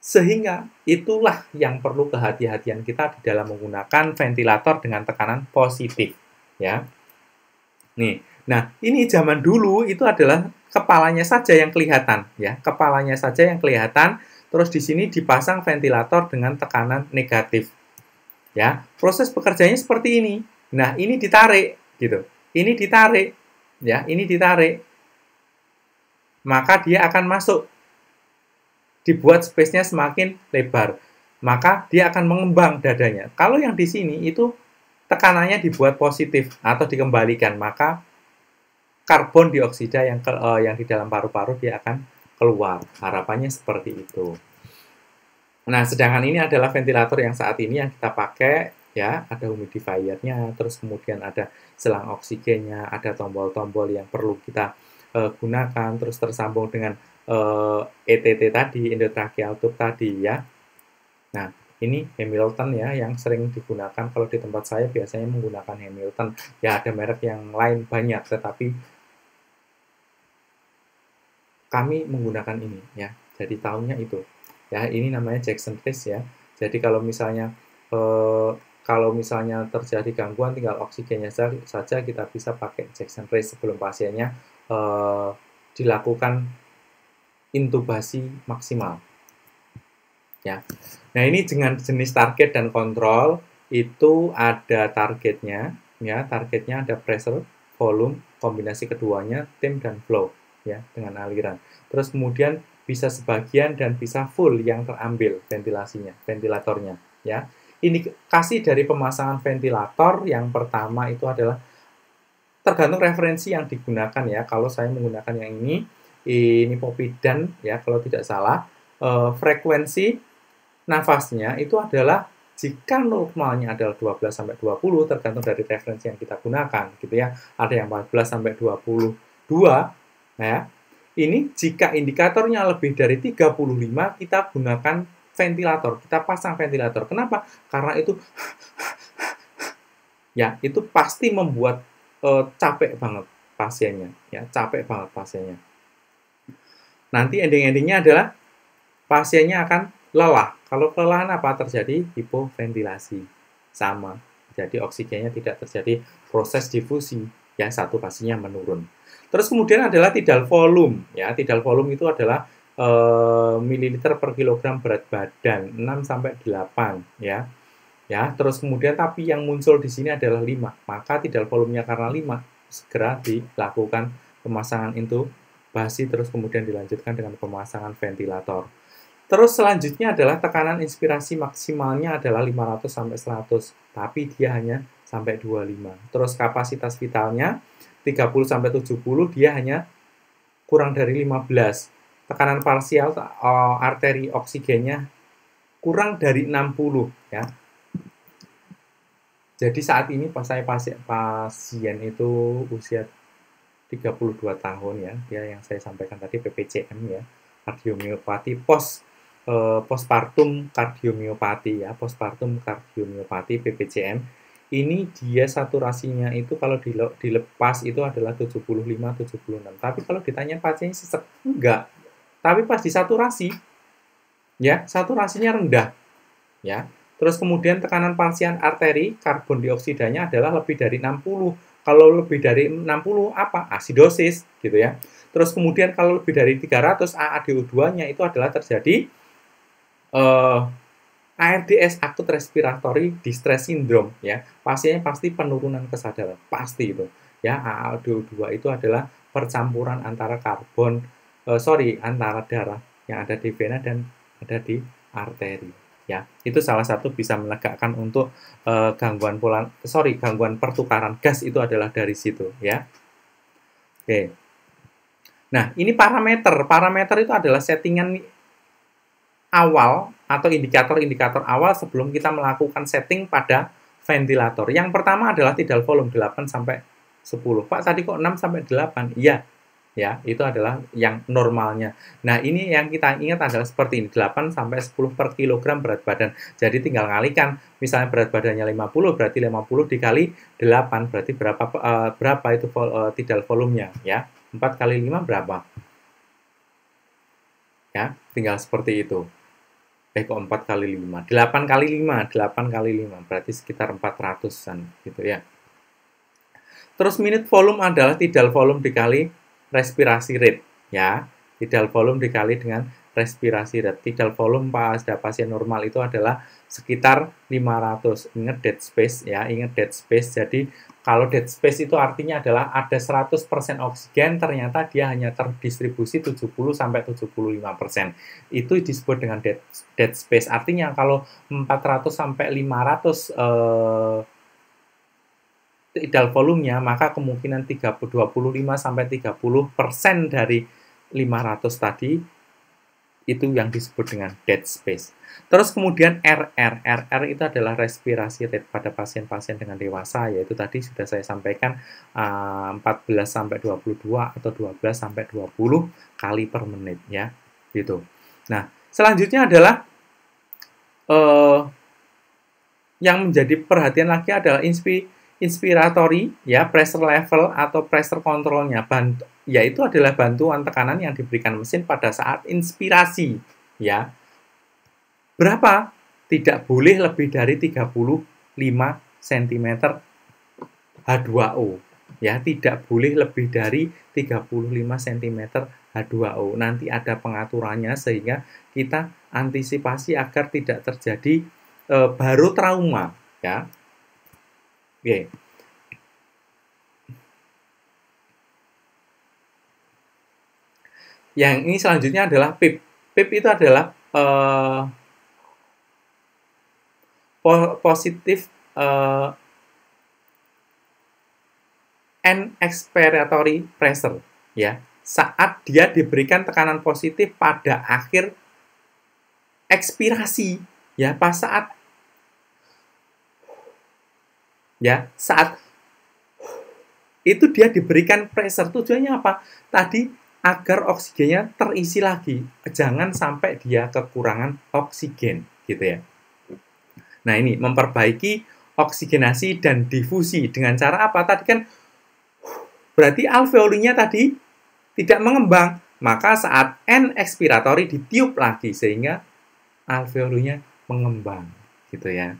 Sehingga itulah yang perlu kehati-hatian kita di dalam menggunakan ventilator dengan tekanan positif, ya. Nih, nah ini zaman dulu itu adalah kepalanya saja yang kelihatan, ya, kepalanya saja yang kelihatan. Terus di sini dipasang ventilator dengan tekanan negatif Ya, proses pekerjaannya seperti ini. Nah, ini ditarik gitu. Ini ditarik. Ya, ini ditarik. Maka dia akan masuk. Dibuat space-nya semakin lebar. Maka dia akan mengembang dadanya. Kalau yang di sini itu tekanannya dibuat positif atau dikembalikan, maka karbon dioksida yang ke, uh, yang di dalam paru-paru dia akan keluar. Harapannya seperti itu. Nah, sedangkan ini adalah ventilator yang saat ini yang kita pakai ya, ada humidifiernya, terus kemudian ada selang oksigennya, ada tombol-tombol yang perlu kita uh, gunakan, terus tersambung dengan uh, eh, ETT tadi, endotracheal tube tadi ya. Nah, ini Hamilton ya yang sering digunakan kalau di tempat saya biasanya menggunakan Hamilton ya ada merek yang lain banyak tetapi kami menggunakan ini ya jadi tahunnya itu ya ini namanya Jackson face ya jadi kalau misalnya eh, kalau misalnya terjadi gangguan tinggal oksigennya saja kita bisa pakai Jackson face sebelum pasiennya eh, dilakukan intubasi maksimal ya nah ini dengan jenis target dan kontrol itu ada targetnya ya targetnya ada pressure volume kombinasi keduanya tim dan flow ya dengan aliran terus kemudian bisa sebagian dan bisa full yang terambil ventilasinya, ventilatornya, ya. Indikasi dari pemasangan ventilator yang pertama itu adalah tergantung referensi yang digunakan ya. Kalau saya menggunakan yang ini, ini popidan ya kalau tidak salah, e, frekuensi nafasnya itu adalah jika normalnya adalah 12 sampai 20 tergantung dari referensi yang kita gunakan gitu ya. Ada yang 14 sampai 22 ya ini jika indikatornya lebih dari 35 kita gunakan ventilator, kita pasang ventilator. Kenapa? Karena itu [LAUGHS] ya, itu pasti membuat e, capek banget pasiennya, ya, capek banget pasiennya. Nanti ending-endingnya adalah pasiennya akan lelah. Kalau kelelahan apa terjadi? Hipoventilasi. Sama. Jadi oksigennya tidak terjadi proses difusi, Yang satu pastinya menurun. Terus kemudian adalah tidal volume, ya. Tidal volume itu adalah e, mililiter per kilogram berat badan, 6 sampai 8, ya. Ya, terus kemudian tapi yang muncul di sini adalah 5. Maka tidal volumenya karena 5 segera dilakukan pemasangan itu basi terus kemudian dilanjutkan dengan pemasangan ventilator. Terus selanjutnya adalah tekanan inspirasi maksimalnya adalah 500 sampai 100, tapi dia hanya sampai 25. Terus kapasitas vitalnya 30 sampai 70 dia hanya kurang dari 15. Tekanan parsial uh, arteri oksigennya kurang dari 60 ya. Jadi saat ini pas saya pasien, pasien itu usia 32 tahun ya, dia yang saya sampaikan tadi PPCM ya, kardiomiopati pos eh, postpartum kardiomiopati ya, postpartum kardiomiopati PPCM ini dia saturasinya itu kalau dilepas itu adalah 75 76 tapi kalau ditanya pasiennya sesek enggak tapi pas disaturasi ya saturasinya rendah ya terus kemudian tekanan pasien arteri karbon dioksidanya adalah lebih dari 60 kalau lebih dari 60 apa asidosis gitu ya terus kemudian kalau lebih dari 300 AADU2-nya itu adalah terjadi uh, ARDS akut respiratory distress syndrome ya pasiennya pasti penurunan kesadaran pasti itu ya ALDO2 itu adalah percampuran antara karbon uh, sorry antara darah yang ada di vena dan ada di arteri ya itu salah satu bisa menegakkan untuk uh, gangguan pola sorry gangguan pertukaran gas itu adalah dari situ ya oke nah ini parameter parameter itu adalah settingan awal atau indikator-indikator awal sebelum kita melakukan setting pada ventilator. Yang pertama adalah tidal volume 8 sampai 10. Pak, tadi kok 6 sampai 8? Iya. Ya, itu adalah yang normalnya. Nah, ini yang kita ingat adalah seperti ini, 8 sampai 10 per kilogram berat badan. Jadi tinggal ngalikan, misalnya berat badannya 50, berarti 50 dikali 8, berarti berapa uh, berapa itu vol, uh, tidal volumenya, ya. 4 kali 5 berapa? Ya, tinggal seperti itu eh kok 4 kali 5 8 kali 5 8 kali 5 berarti sekitar 400an gitu ya terus minute volume adalah tidal volume dikali respirasi rate ya tidal volume dikali dengan respirasi Tidal volume pada pasien normal itu adalah sekitar 500. Ingat dead space ya, ingat dead space. Jadi kalau dead space itu artinya adalah ada 100% oksigen, ternyata dia hanya terdistribusi 70 sampai 75%. Itu disebut dengan dead, dead space. Artinya kalau 400 sampai 500 eh, ideal volumenya, maka kemungkinan 30, 25 sampai 30 persen dari 500 tadi itu yang disebut dengan dead space. Terus kemudian RR. RR itu adalah respirasi rate pada pasien-pasien dengan dewasa, yaitu tadi sudah saya sampaikan 14 ah, sampai 22 atau 12 sampai 20 kali per menit ya, gitu. Nah, selanjutnya adalah uh, yang menjadi perhatian lagi adalah inspi inspiratory ya pressure level atau pressure kontrolnya yaitu adalah bantuan tekanan yang diberikan mesin pada saat inspirasi, ya. Berapa? Tidak boleh lebih dari 35 cm H2O, ya, tidak boleh lebih dari 35 cm H2O. Nanti ada pengaturannya sehingga kita antisipasi agar tidak terjadi e, baru trauma, ya. Oke. Okay. yang ini selanjutnya adalah pip pip itu adalah uh, positif uh, eh, and expiratory pressure ya saat dia diberikan tekanan positif pada akhir ekspirasi ya pas saat ya saat itu dia diberikan pressure tujuannya apa tadi agar oksigennya terisi lagi. Jangan sampai dia kekurangan oksigen, gitu ya. Nah, ini memperbaiki oksigenasi dan difusi dengan cara apa? Tadi kan berarti alveolinya tadi tidak mengembang, maka saat N ekspiratori ditiup lagi sehingga alveolinya mengembang, gitu ya.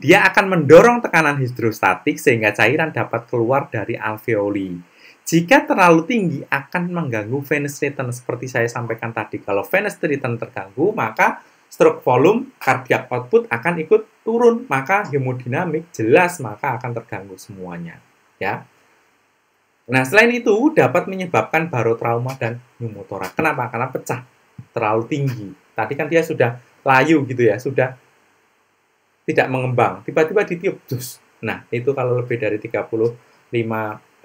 Dia akan mendorong tekanan hidrostatik sehingga cairan dapat keluar dari alveoli jika terlalu tinggi akan mengganggu venous return seperti saya sampaikan tadi. Kalau venous return terganggu, maka stroke volume cardiac output akan ikut turun, maka hemodinamik jelas maka akan terganggu semuanya, ya. Nah, selain itu dapat menyebabkan barotrauma dan pneumotorak. Kenapa? Karena pecah terlalu tinggi. Tadi kan dia sudah layu gitu ya, sudah tidak mengembang. Tiba-tiba ditiup, dus. Nah, itu kalau lebih dari 35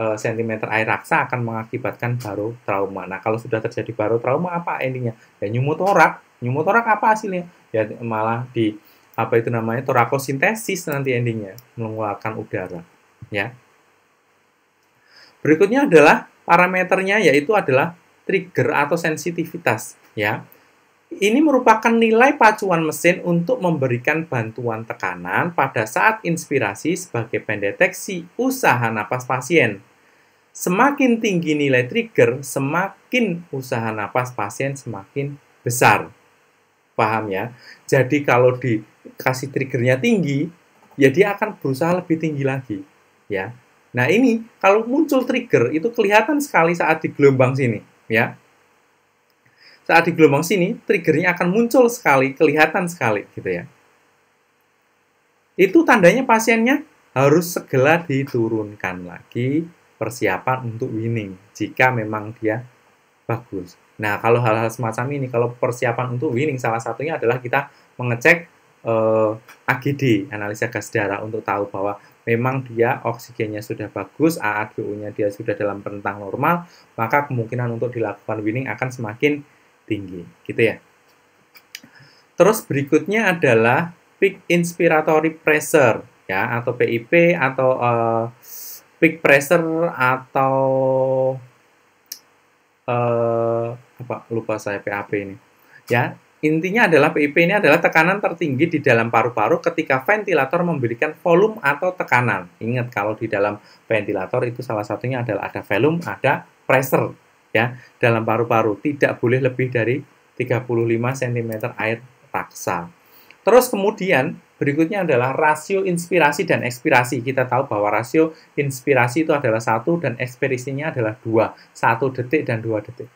cm eh, air raksa akan mengakibatkan baru trauma. Nah, kalau sudah terjadi baru trauma apa endingnya? Ya pneumotorak. Pneumotorak apa hasilnya? Ya malah di apa itu namanya torakosintesis nanti endingnya mengeluarkan udara, ya. Berikutnya adalah parameternya yaitu adalah trigger atau sensitivitas, ya. Ini merupakan nilai pacuan mesin untuk memberikan bantuan tekanan pada saat inspirasi sebagai pendeteksi usaha napas pasien. Semakin tinggi nilai trigger, semakin usaha napas pasien semakin besar. Paham ya? Jadi kalau dikasih triggernya tinggi, ya dia akan berusaha lebih tinggi lagi. Ya. Nah ini kalau muncul trigger itu kelihatan sekali saat di gelombang sini. Ya. Saat di gelombang sini, triggernya akan muncul sekali, kelihatan sekali gitu ya. Itu tandanya pasiennya harus segera diturunkan lagi persiapan untuk winning jika memang dia bagus. Nah, kalau hal-hal semacam ini, kalau persiapan untuk winning salah satunya adalah kita mengecek eh, AGD, analisa gas darah untuk tahu bahwa memang dia oksigennya sudah bagus, AADU-nya dia sudah dalam rentang normal, maka kemungkinan untuk dilakukan winning akan semakin tinggi, gitu ya. Terus berikutnya adalah peak inspiratory pressure ya atau PIP atau eh, peak pressure atau uh, apa lupa saya PAP ini ya intinya adalah PIP ini adalah tekanan tertinggi di dalam paru-paru ketika ventilator memberikan volume atau tekanan. Ingat kalau di dalam ventilator itu salah satunya adalah ada volume, ada pressure ya dalam paru-paru. Tidak boleh lebih dari 35 cm air raksa. Terus kemudian Berikutnya adalah rasio inspirasi dan ekspirasi. Kita tahu bahwa rasio inspirasi itu adalah satu dan ekspirasinya adalah dua. Satu detik dan dua detik.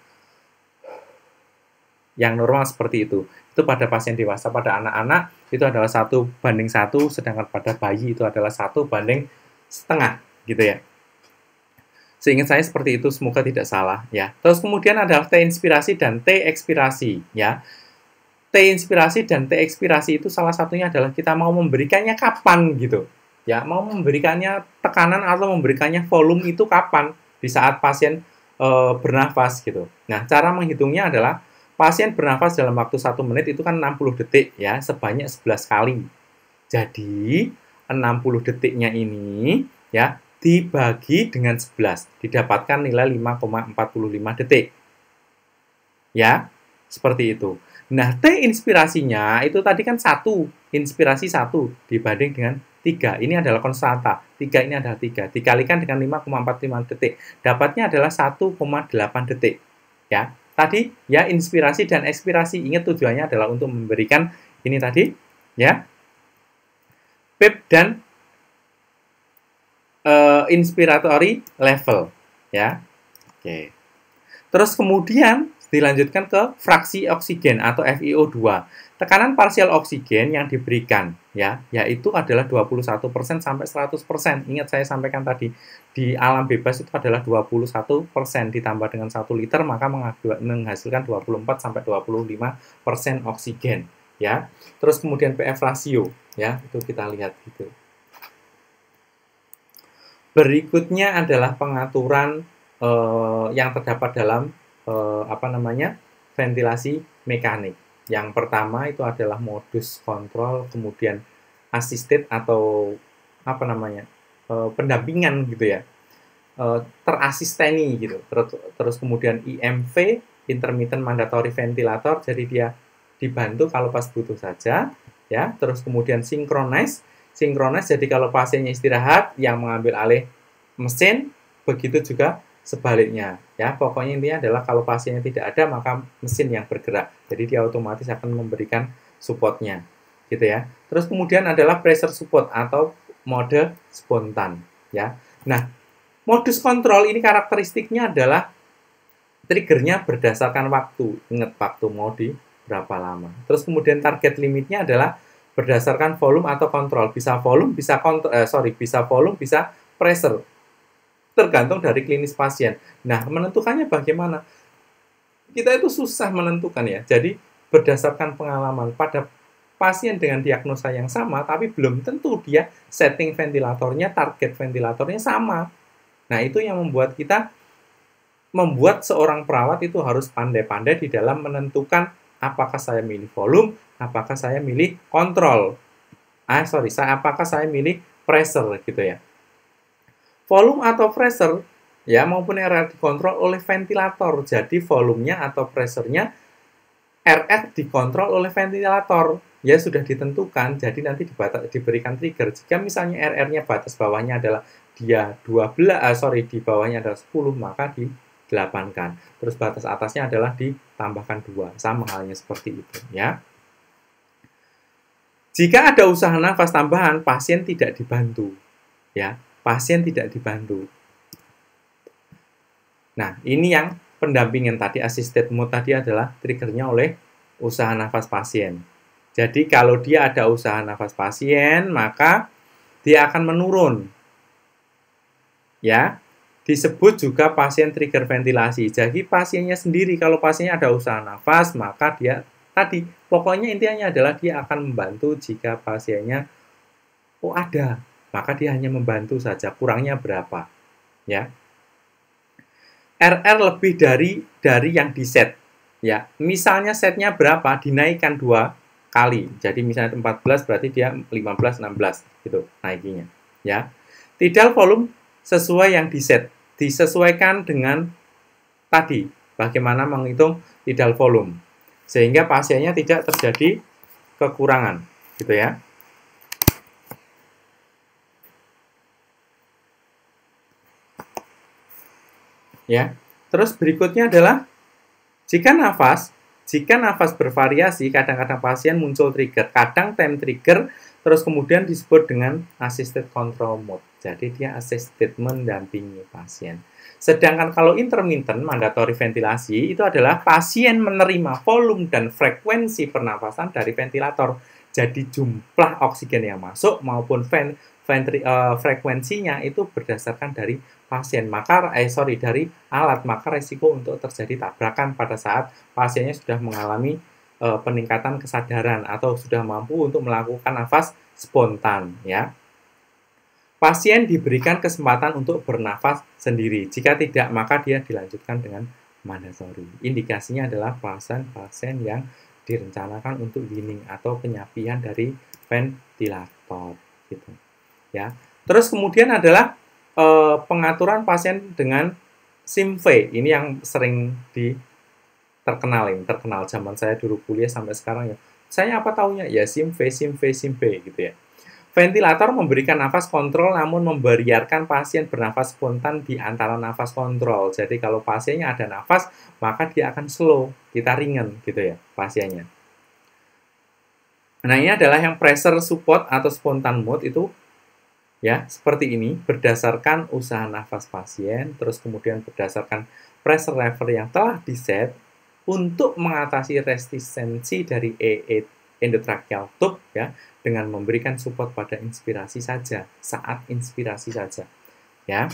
Yang normal seperti itu. Itu pada pasien dewasa. Pada anak-anak itu adalah satu banding satu, sedangkan pada bayi itu adalah satu banding setengah, gitu ya. Seingat saya seperti itu, semoga tidak salah ya. Terus kemudian adalah T inspirasi dan T ekspirasi ya. T-inspirasi dan T-ekspirasi itu salah satunya adalah kita mau memberikannya kapan gitu. Ya, mau memberikannya tekanan atau memberikannya volume itu kapan di saat pasien e, bernafas gitu. Nah, cara menghitungnya adalah pasien bernafas dalam waktu satu menit itu kan 60 detik ya, sebanyak 11 kali. Jadi, 60 detiknya ini ya dibagi dengan 11, didapatkan nilai 5,45 detik. Ya, seperti itu. Nah, T inspirasinya itu tadi kan satu, inspirasi satu dibanding dengan tiga. Ini adalah konstanta, tiga ini adalah tiga. Dikalikan dengan 5,45 detik. Dapatnya adalah 1,8 detik. Ya, tadi ya inspirasi dan ekspirasi. Ingat tujuannya adalah untuk memberikan ini tadi, ya. Pip dan uh, inspiratory level, ya. Oke. Terus kemudian dilanjutkan ke fraksi oksigen atau FiO2. Tekanan parsial oksigen yang diberikan ya, yaitu adalah 21% sampai 100%. Ingat saya sampaikan tadi di alam bebas itu adalah 21% ditambah dengan 1 liter maka menghasilkan 24 sampai 25% oksigen ya. Terus kemudian PF rasio ya, itu kita lihat gitu. Berikutnya adalah pengaturan eh, yang terdapat dalam eh, apa namanya ventilasi mekanik. Yang pertama itu adalah modus kontrol, kemudian assisted atau apa namanya eh, pendampingan gitu ya, eh, terasisteni gitu. Terus, terus kemudian IMV intermittent mandatory ventilator, jadi dia dibantu kalau pas butuh saja, ya. Terus kemudian synchronize, synchronize jadi kalau pasiennya istirahat yang mengambil alih mesin, begitu juga sebaliknya ya pokoknya intinya adalah kalau pasiennya tidak ada maka mesin yang bergerak jadi dia otomatis akan memberikan supportnya gitu ya terus kemudian adalah pressure support atau mode spontan ya nah modus kontrol ini karakteristiknya adalah triggernya berdasarkan waktu ingat waktu mau di berapa lama terus kemudian target limitnya adalah berdasarkan volume atau kontrol bisa volume bisa kontrol eh, sorry bisa volume bisa pressure tergantung dari klinis pasien. Nah, menentukannya bagaimana? Kita itu susah menentukan ya. Jadi berdasarkan pengalaman pada pasien dengan diagnosa yang sama tapi belum tentu dia setting ventilatornya, target ventilatornya sama. Nah, itu yang membuat kita membuat seorang perawat itu harus pandai-pandai di dalam menentukan apakah saya milih volume, apakah saya milih kontrol. Ah, sorry, apakah saya milih pressure gitu ya. Volume atau pressure ya maupun RR dikontrol oleh ventilator. Jadi volumenya atau pressernya RR dikontrol oleh ventilator. Ya sudah ditentukan. Jadi nanti dibata, diberikan trigger. Jika misalnya RR-nya batas bawahnya adalah dia 12 uh, eh, sorry di bawahnya adalah 10 maka di 8 kan. Terus batas atasnya adalah ditambahkan 2. Sama halnya seperti itu ya. Jika ada usaha nafas tambahan, pasien tidak dibantu. Ya pasien tidak dibantu. Nah, ini yang pendampingan tadi, assisted mode tadi adalah triggernya oleh usaha nafas pasien. Jadi kalau dia ada usaha nafas pasien, maka dia akan menurun. Ya, disebut juga pasien trigger ventilasi. Jadi pasiennya sendiri kalau pasiennya ada usaha nafas, maka dia tadi pokoknya intinya adalah dia akan membantu jika pasiennya oh ada maka dia hanya membantu saja, kurangnya berapa. Ya. RR lebih dari dari yang di set. Ya, misalnya setnya berapa dinaikkan dua kali. Jadi misalnya 14 berarti dia 15 16 gitu naikinya, ya. Tidal volume sesuai yang di set, disesuaikan dengan tadi bagaimana menghitung tidal volume sehingga pasiennya tidak terjadi kekurangan gitu ya. ya. Terus berikutnya adalah jika nafas, jika nafas bervariasi, kadang-kadang pasien muncul trigger, kadang time trigger, terus kemudian disebut dengan assisted control mode. Jadi dia assisted mendampingi pasien. Sedangkan kalau intermittent mandatory ventilasi itu adalah pasien menerima volume dan frekuensi pernafasan dari ventilator. Jadi jumlah oksigen yang masuk maupun vent ventri, uh, frekuensinya itu berdasarkan dari pasien. Maka eh sorry dari alat, maka resiko untuk terjadi tabrakan pada saat pasiennya sudah mengalami uh, peningkatan kesadaran atau sudah mampu untuk melakukan nafas spontan ya. Pasien diberikan kesempatan untuk bernafas sendiri. Jika tidak, maka dia dilanjutkan dengan mandatory. Indikasinya adalah pasien-pasien yang direncanakan untuk winning atau penyapian dari ventilator gitu ya terus kemudian adalah e, pengaturan pasien dengan simve ini yang sering di terkenal ini terkenal zaman saya dulu kuliah sampai sekarang ya saya apa taunya ya simve simve simve gitu ya Ventilator memberikan nafas kontrol namun membiarkan pasien bernafas spontan di antara nafas kontrol. Jadi kalau pasiennya ada nafas, maka dia akan slow, kita ringan gitu ya pasiennya. Nah, ini adalah yang pressure support atau spontan mode itu ya, seperti ini berdasarkan usaha nafas pasien, terus kemudian berdasarkan pressure level yang telah di-set untuk mengatasi resistensi dari EE e endotracheal tube ya dengan memberikan support pada inspirasi saja, saat inspirasi saja. Ya.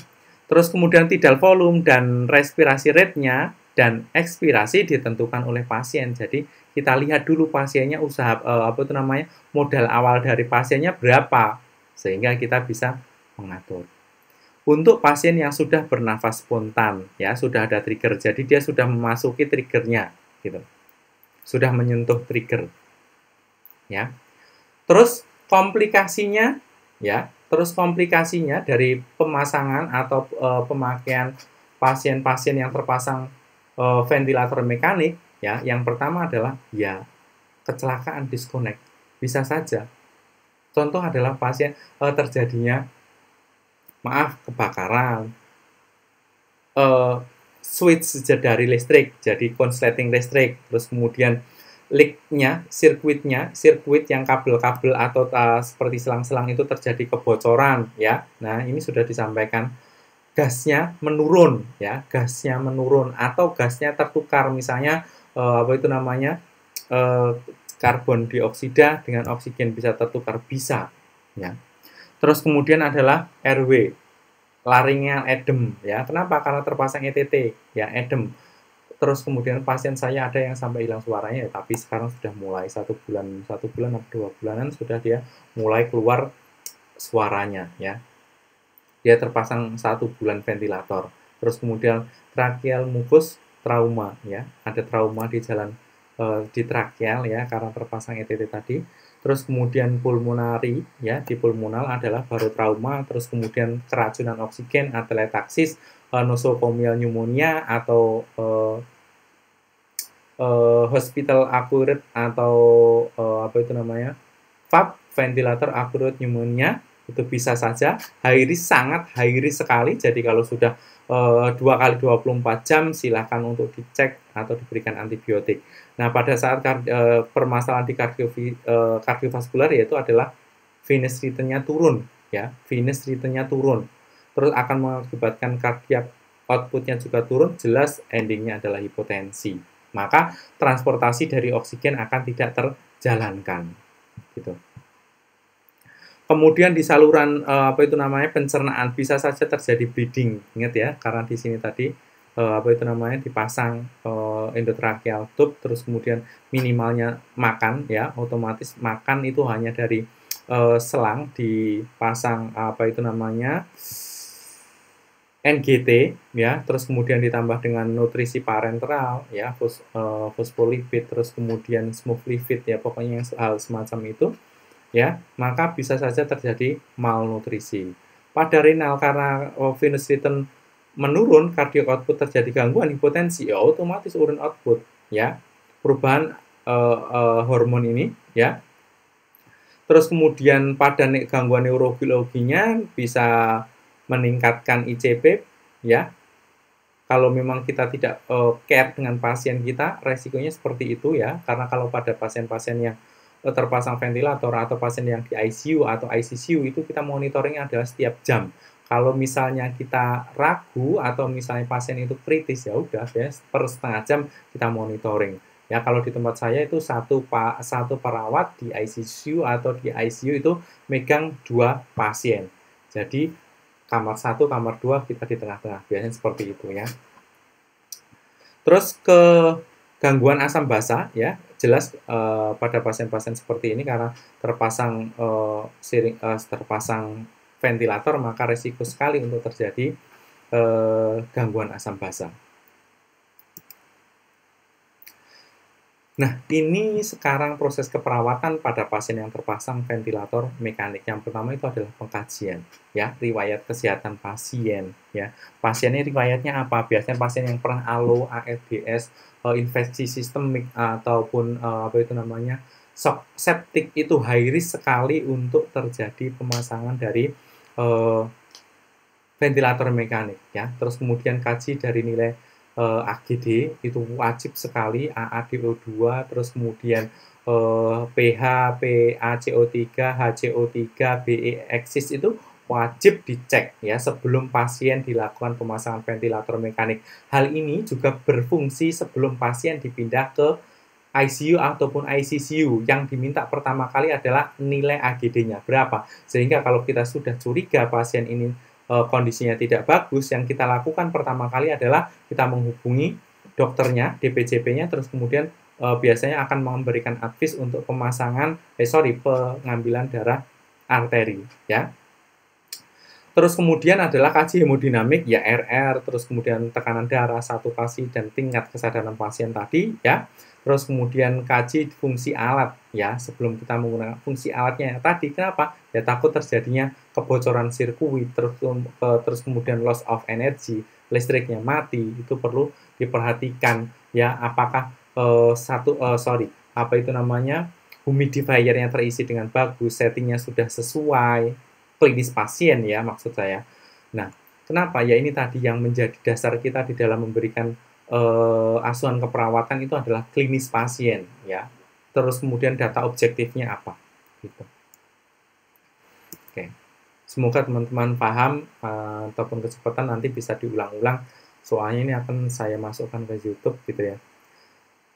Terus kemudian tidal volume dan respirasi rate-nya dan ekspirasi ditentukan oleh pasien. Jadi kita lihat dulu pasiennya usaha eh, apa itu namanya modal awal dari pasiennya berapa sehingga kita bisa mengatur. Untuk pasien yang sudah bernafas spontan ya sudah ada trigger. Jadi dia sudah memasuki triggernya gitu. Sudah menyentuh trigger. Ya. Terus komplikasinya ya, terus komplikasinya dari pemasangan atau e, pemakaian pasien-pasien yang terpasang e, ventilator mekanik ya, yang pertama adalah ya kecelakaan disconnect. Bisa saja. Contoh adalah pasien e, terjadinya maaf kebakaran e, switch dari listrik jadi konsleting listrik terus kemudian leaknya, sirkuitnya, sirkuit yang kabel-kabel atau uh, seperti selang-selang itu terjadi kebocoran ya. Nah, ini sudah disampaikan gasnya menurun ya, gasnya menurun atau gasnya tertukar misalnya uh, apa itu namanya? Uh, karbon dioksida dengan oksigen bisa tertukar bisa ya. Terus kemudian adalah RW laringan edem ya. Kenapa? Karena terpasang ETT ya, edem terus kemudian pasien saya ada yang sampai hilang suaranya ya, tapi sekarang sudah mulai satu bulan satu bulan atau dua bulanan sudah dia mulai keluar suaranya ya dia terpasang satu bulan ventilator terus kemudian trakeal mukus trauma ya ada trauma di jalan e, di trakeal ya karena terpasang ETT tadi terus kemudian pulmonari ya di pulmonal adalah baru trauma terus kemudian keracunan oksigen atletaksis eh, nosokomial pneumonia atau e, uh, hospital akurat atau uh, apa itu namanya VAP ventilator akurat pneumonia itu bisa saja high risk sangat high risk sekali jadi kalau sudah eh, dua kali 24 jam silahkan untuk dicek atau diberikan antibiotik. Nah pada saat uh, permasalahan di kardio, uh, kardiovaskular yaitu adalah venous rate turun ya venous rate turun terus akan mengakibatkan kardiak outputnya juga turun jelas endingnya adalah hipotensi maka transportasi dari oksigen akan tidak terjalankan gitu. Kemudian di saluran eh, apa itu namanya pencernaan bisa saja terjadi bleeding, ingat ya karena di sini tadi eh, apa itu namanya dipasang eh, endotracheal tube terus kemudian minimalnya makan ya otomatis makan itu hanya dari selang dipasang apa itu namanya NGT ya terus kemudian ditambah dengan nutrisi parenteral ya eh, fosfolipid terus kemudian smooth lipid ya pokoknya yang hal semacam itu ya maka bisa saja terjadi malnutrisi pada renal karena oh, venous return menurun cardiac output terjadi gangguan hipotensi ya otomatis urin output ya perubahan uh, uh, hormon ini ya terus kemudian pada gangguan neurobiologinya bisa meningkatkan ICP ya. Kalau memang kita tidak uh, care dengan pasien kita, resikonya seperti itu ya. Karena kalau pada pasien-pasien yang eh, terpasang ventilator atau pasien yang di ICU atau ICCU itu kita monitoring adalah setiap jam. Kalau misalnya kita ragu atau misalnya pasien itu kritis ya udah ya per setengah jam kita monitoring ya kalau di tempat saya itu satu pak satu perawat di ICU atau di ICU itu megang dua pasien jadi kamar satu, kamar dua kita di tengah-tengah. Biasanya seperti itu ya. Terus ke gangguan asam basa ya, jelas uh, pada pasien-pasien seperti ini karena terpasang uh, siring, uh, terpasang ventilator maka resiko sekali untuk terjadi uh, gangguan asam basa. Nah, ini sekarang proses keperawatan pada pasien yang terpasang ventilator mekanik. Yang pertama itu adalah pengkajian, ya, riwayat kesehatan pasien, ya. Pasiennya riwayatnya apa? Biasanya pasien yang pernah ALO, ARDS, eh, infeksi sistemik ataupun eh, apa itu namanya? shock septik itu high risk sekali untuk terjadi pemasangan dari uh, ventilator mekanik, ya. Terus kemudian kaji dari nilai uh, eh, AGD itu wajib sekali AADO2 terus kemudian uh, eh, pH, PaCO3, HCO3, BEXis e itu wajib dicek ya sebelum pasien dilakukan pemasangan ventilator mekanik. Hal ini juga berfungsi sebelum pasien dipindah ke ICU ataupun ICCU yang diminta pertama kali adalah nilai AGD-nya berapa. Sehingga kalau kita sudah curiga pasien ini Eh, kondisinya tidak bagus, yang kita lakukan pertama kali adalah kita menghubungi dokternya, DPJP-nya, terus kemudian e, biasanya akan memberikan advis untuk pemasangan, eh sorry, pengambilan darah arteri, ya. Terus kemudian adalah kaji hemodinamik, ya RR, terus kemudian tekanan darah, saturasi, dan tingkat kesadaran pasien tadi, ya terus kemudian kaji fungsi alat ya sebelum kita menggunakan fungsi alatnya tadi kenapa ya takut terjadinya kebocoran sirkuit terus terus kemudian loss of energy listriknya mati itu perlu diperhatikan ya apakah uh, satu uh, sorry apa itu namanya humidifiernya terisi dengan bagus settingnya sudah sesuai klinis pasien ya maksud saya nah kenapa ya ini tadi yang menjadi dasar kita di dalam memberikan eh, asuhan keperawatan itu adalah klinis pasien ya terus kemudian data objektifnya apa gitu oke semoga teman-teman paham eh, ataupun kesempatan nanti bisa diulang-ulang soalnya ini akan saya masukkan ke YouTube gitu ya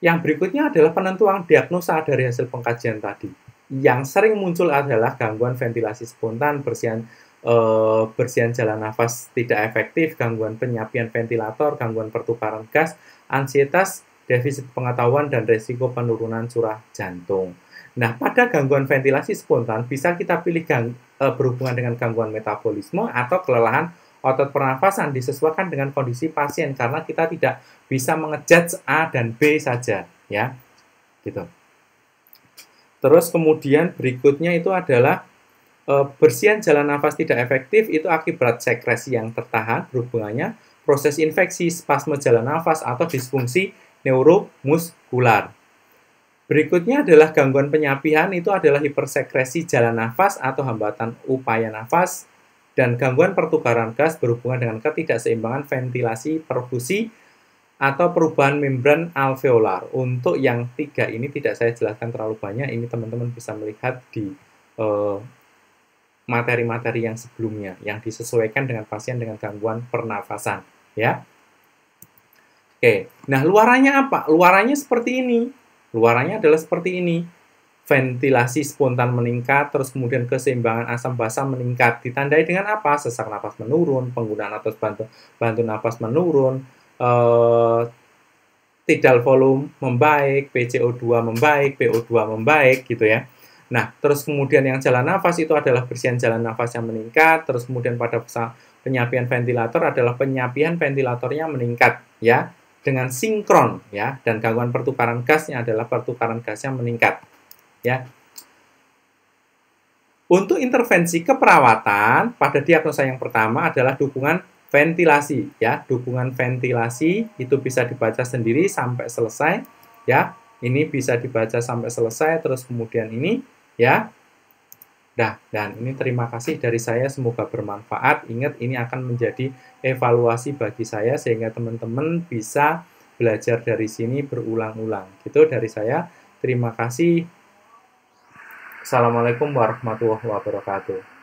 yang berikutnya adalah penentuan diagnosa dari hasil pengkajian tadi yang sering muncul adalah gangguan ventilasi spontan, bersihan Eh, bersihan jalan nafas tidak efektif, gangguan penyapian ventilator, gangguan pertukaran gas, ansietas, defisit pengetahuan, dan resiko penurunan curah jantung. Nah, pada gangguan ventilasi spontan bisa kita pilih gang, e, berhubungan dengan gangguan metabolisme atau kelelahan otot pernafasan disesuaikan dengan kondisi pasien karena kita tidak bisa mengejudge A dan B saja, ya. Gitu. Terus kemudian berikutnya itu adalah Eh, bersihan jalan nafas tidak efektif itu akibat sekresi yang tertahan berhubungannya proses infeksi spasme jalan nafas atau disfungsi neuromuskular. Berikutnya adalah gangguan penyapihan itu adalah hipersekresi jalan nafas atau hambatan upaya nafas dan gangguan pertukaran gas berhubungan dengan ketidakseimbangan ventilasi perfusi atau perubahan membran alveolar. Untuk yang tiga ini tidak saya jelaskan terlalu banyak, ini teman-teman bisa melihat di uh, materi-materi yang sebelumnya yang disesuaikan dengan pasien dengan gangguan pernafasan ya. Oke, nah luarannya apa? Luarannya seperti ini. Luarannya adalah seperti ini. Ventilasi spontan meningkat, terus kemudian keseimbangan asam basa meningkat. Ditandai dengan apa? Sesak napas menurun, penggunaan atas bantu, bantu napas menurun, eh, tidal volume membaik, PCO2 membaik, PO2 membaik, gitu ya. Nah, terus kemudian yang jalan nafas itu adalah bersihan jalan nafas yang meningkat, terus kemudian pada penyapian ventilator adalah penyapian ventilatornya meningkat, ya, dengan sinkron, ya, dan gangguan pertukaran gasnya adalah pertukaran gas yang meningkat, ya. Untuk intervensi keperawatan pada diagnosa yang pertama adalah dukungan ventilasi, ya, dukungan ventilasi itu bisa dibaca sendiri sampai selesai, ya. Ini bisa dibaca sampai selesai, terus kemudian ini ya. Nah, dan ini terima kasih dari saya, semoga bermanfaat. Ingat, ini akan menjadi evaluasi bagi saya sehingga teman-teman bisa belajar dari sini berulang-ulang. Gitu dari saya, terima kasih. Assalamualaikum warahmatullahi wabarakatuh.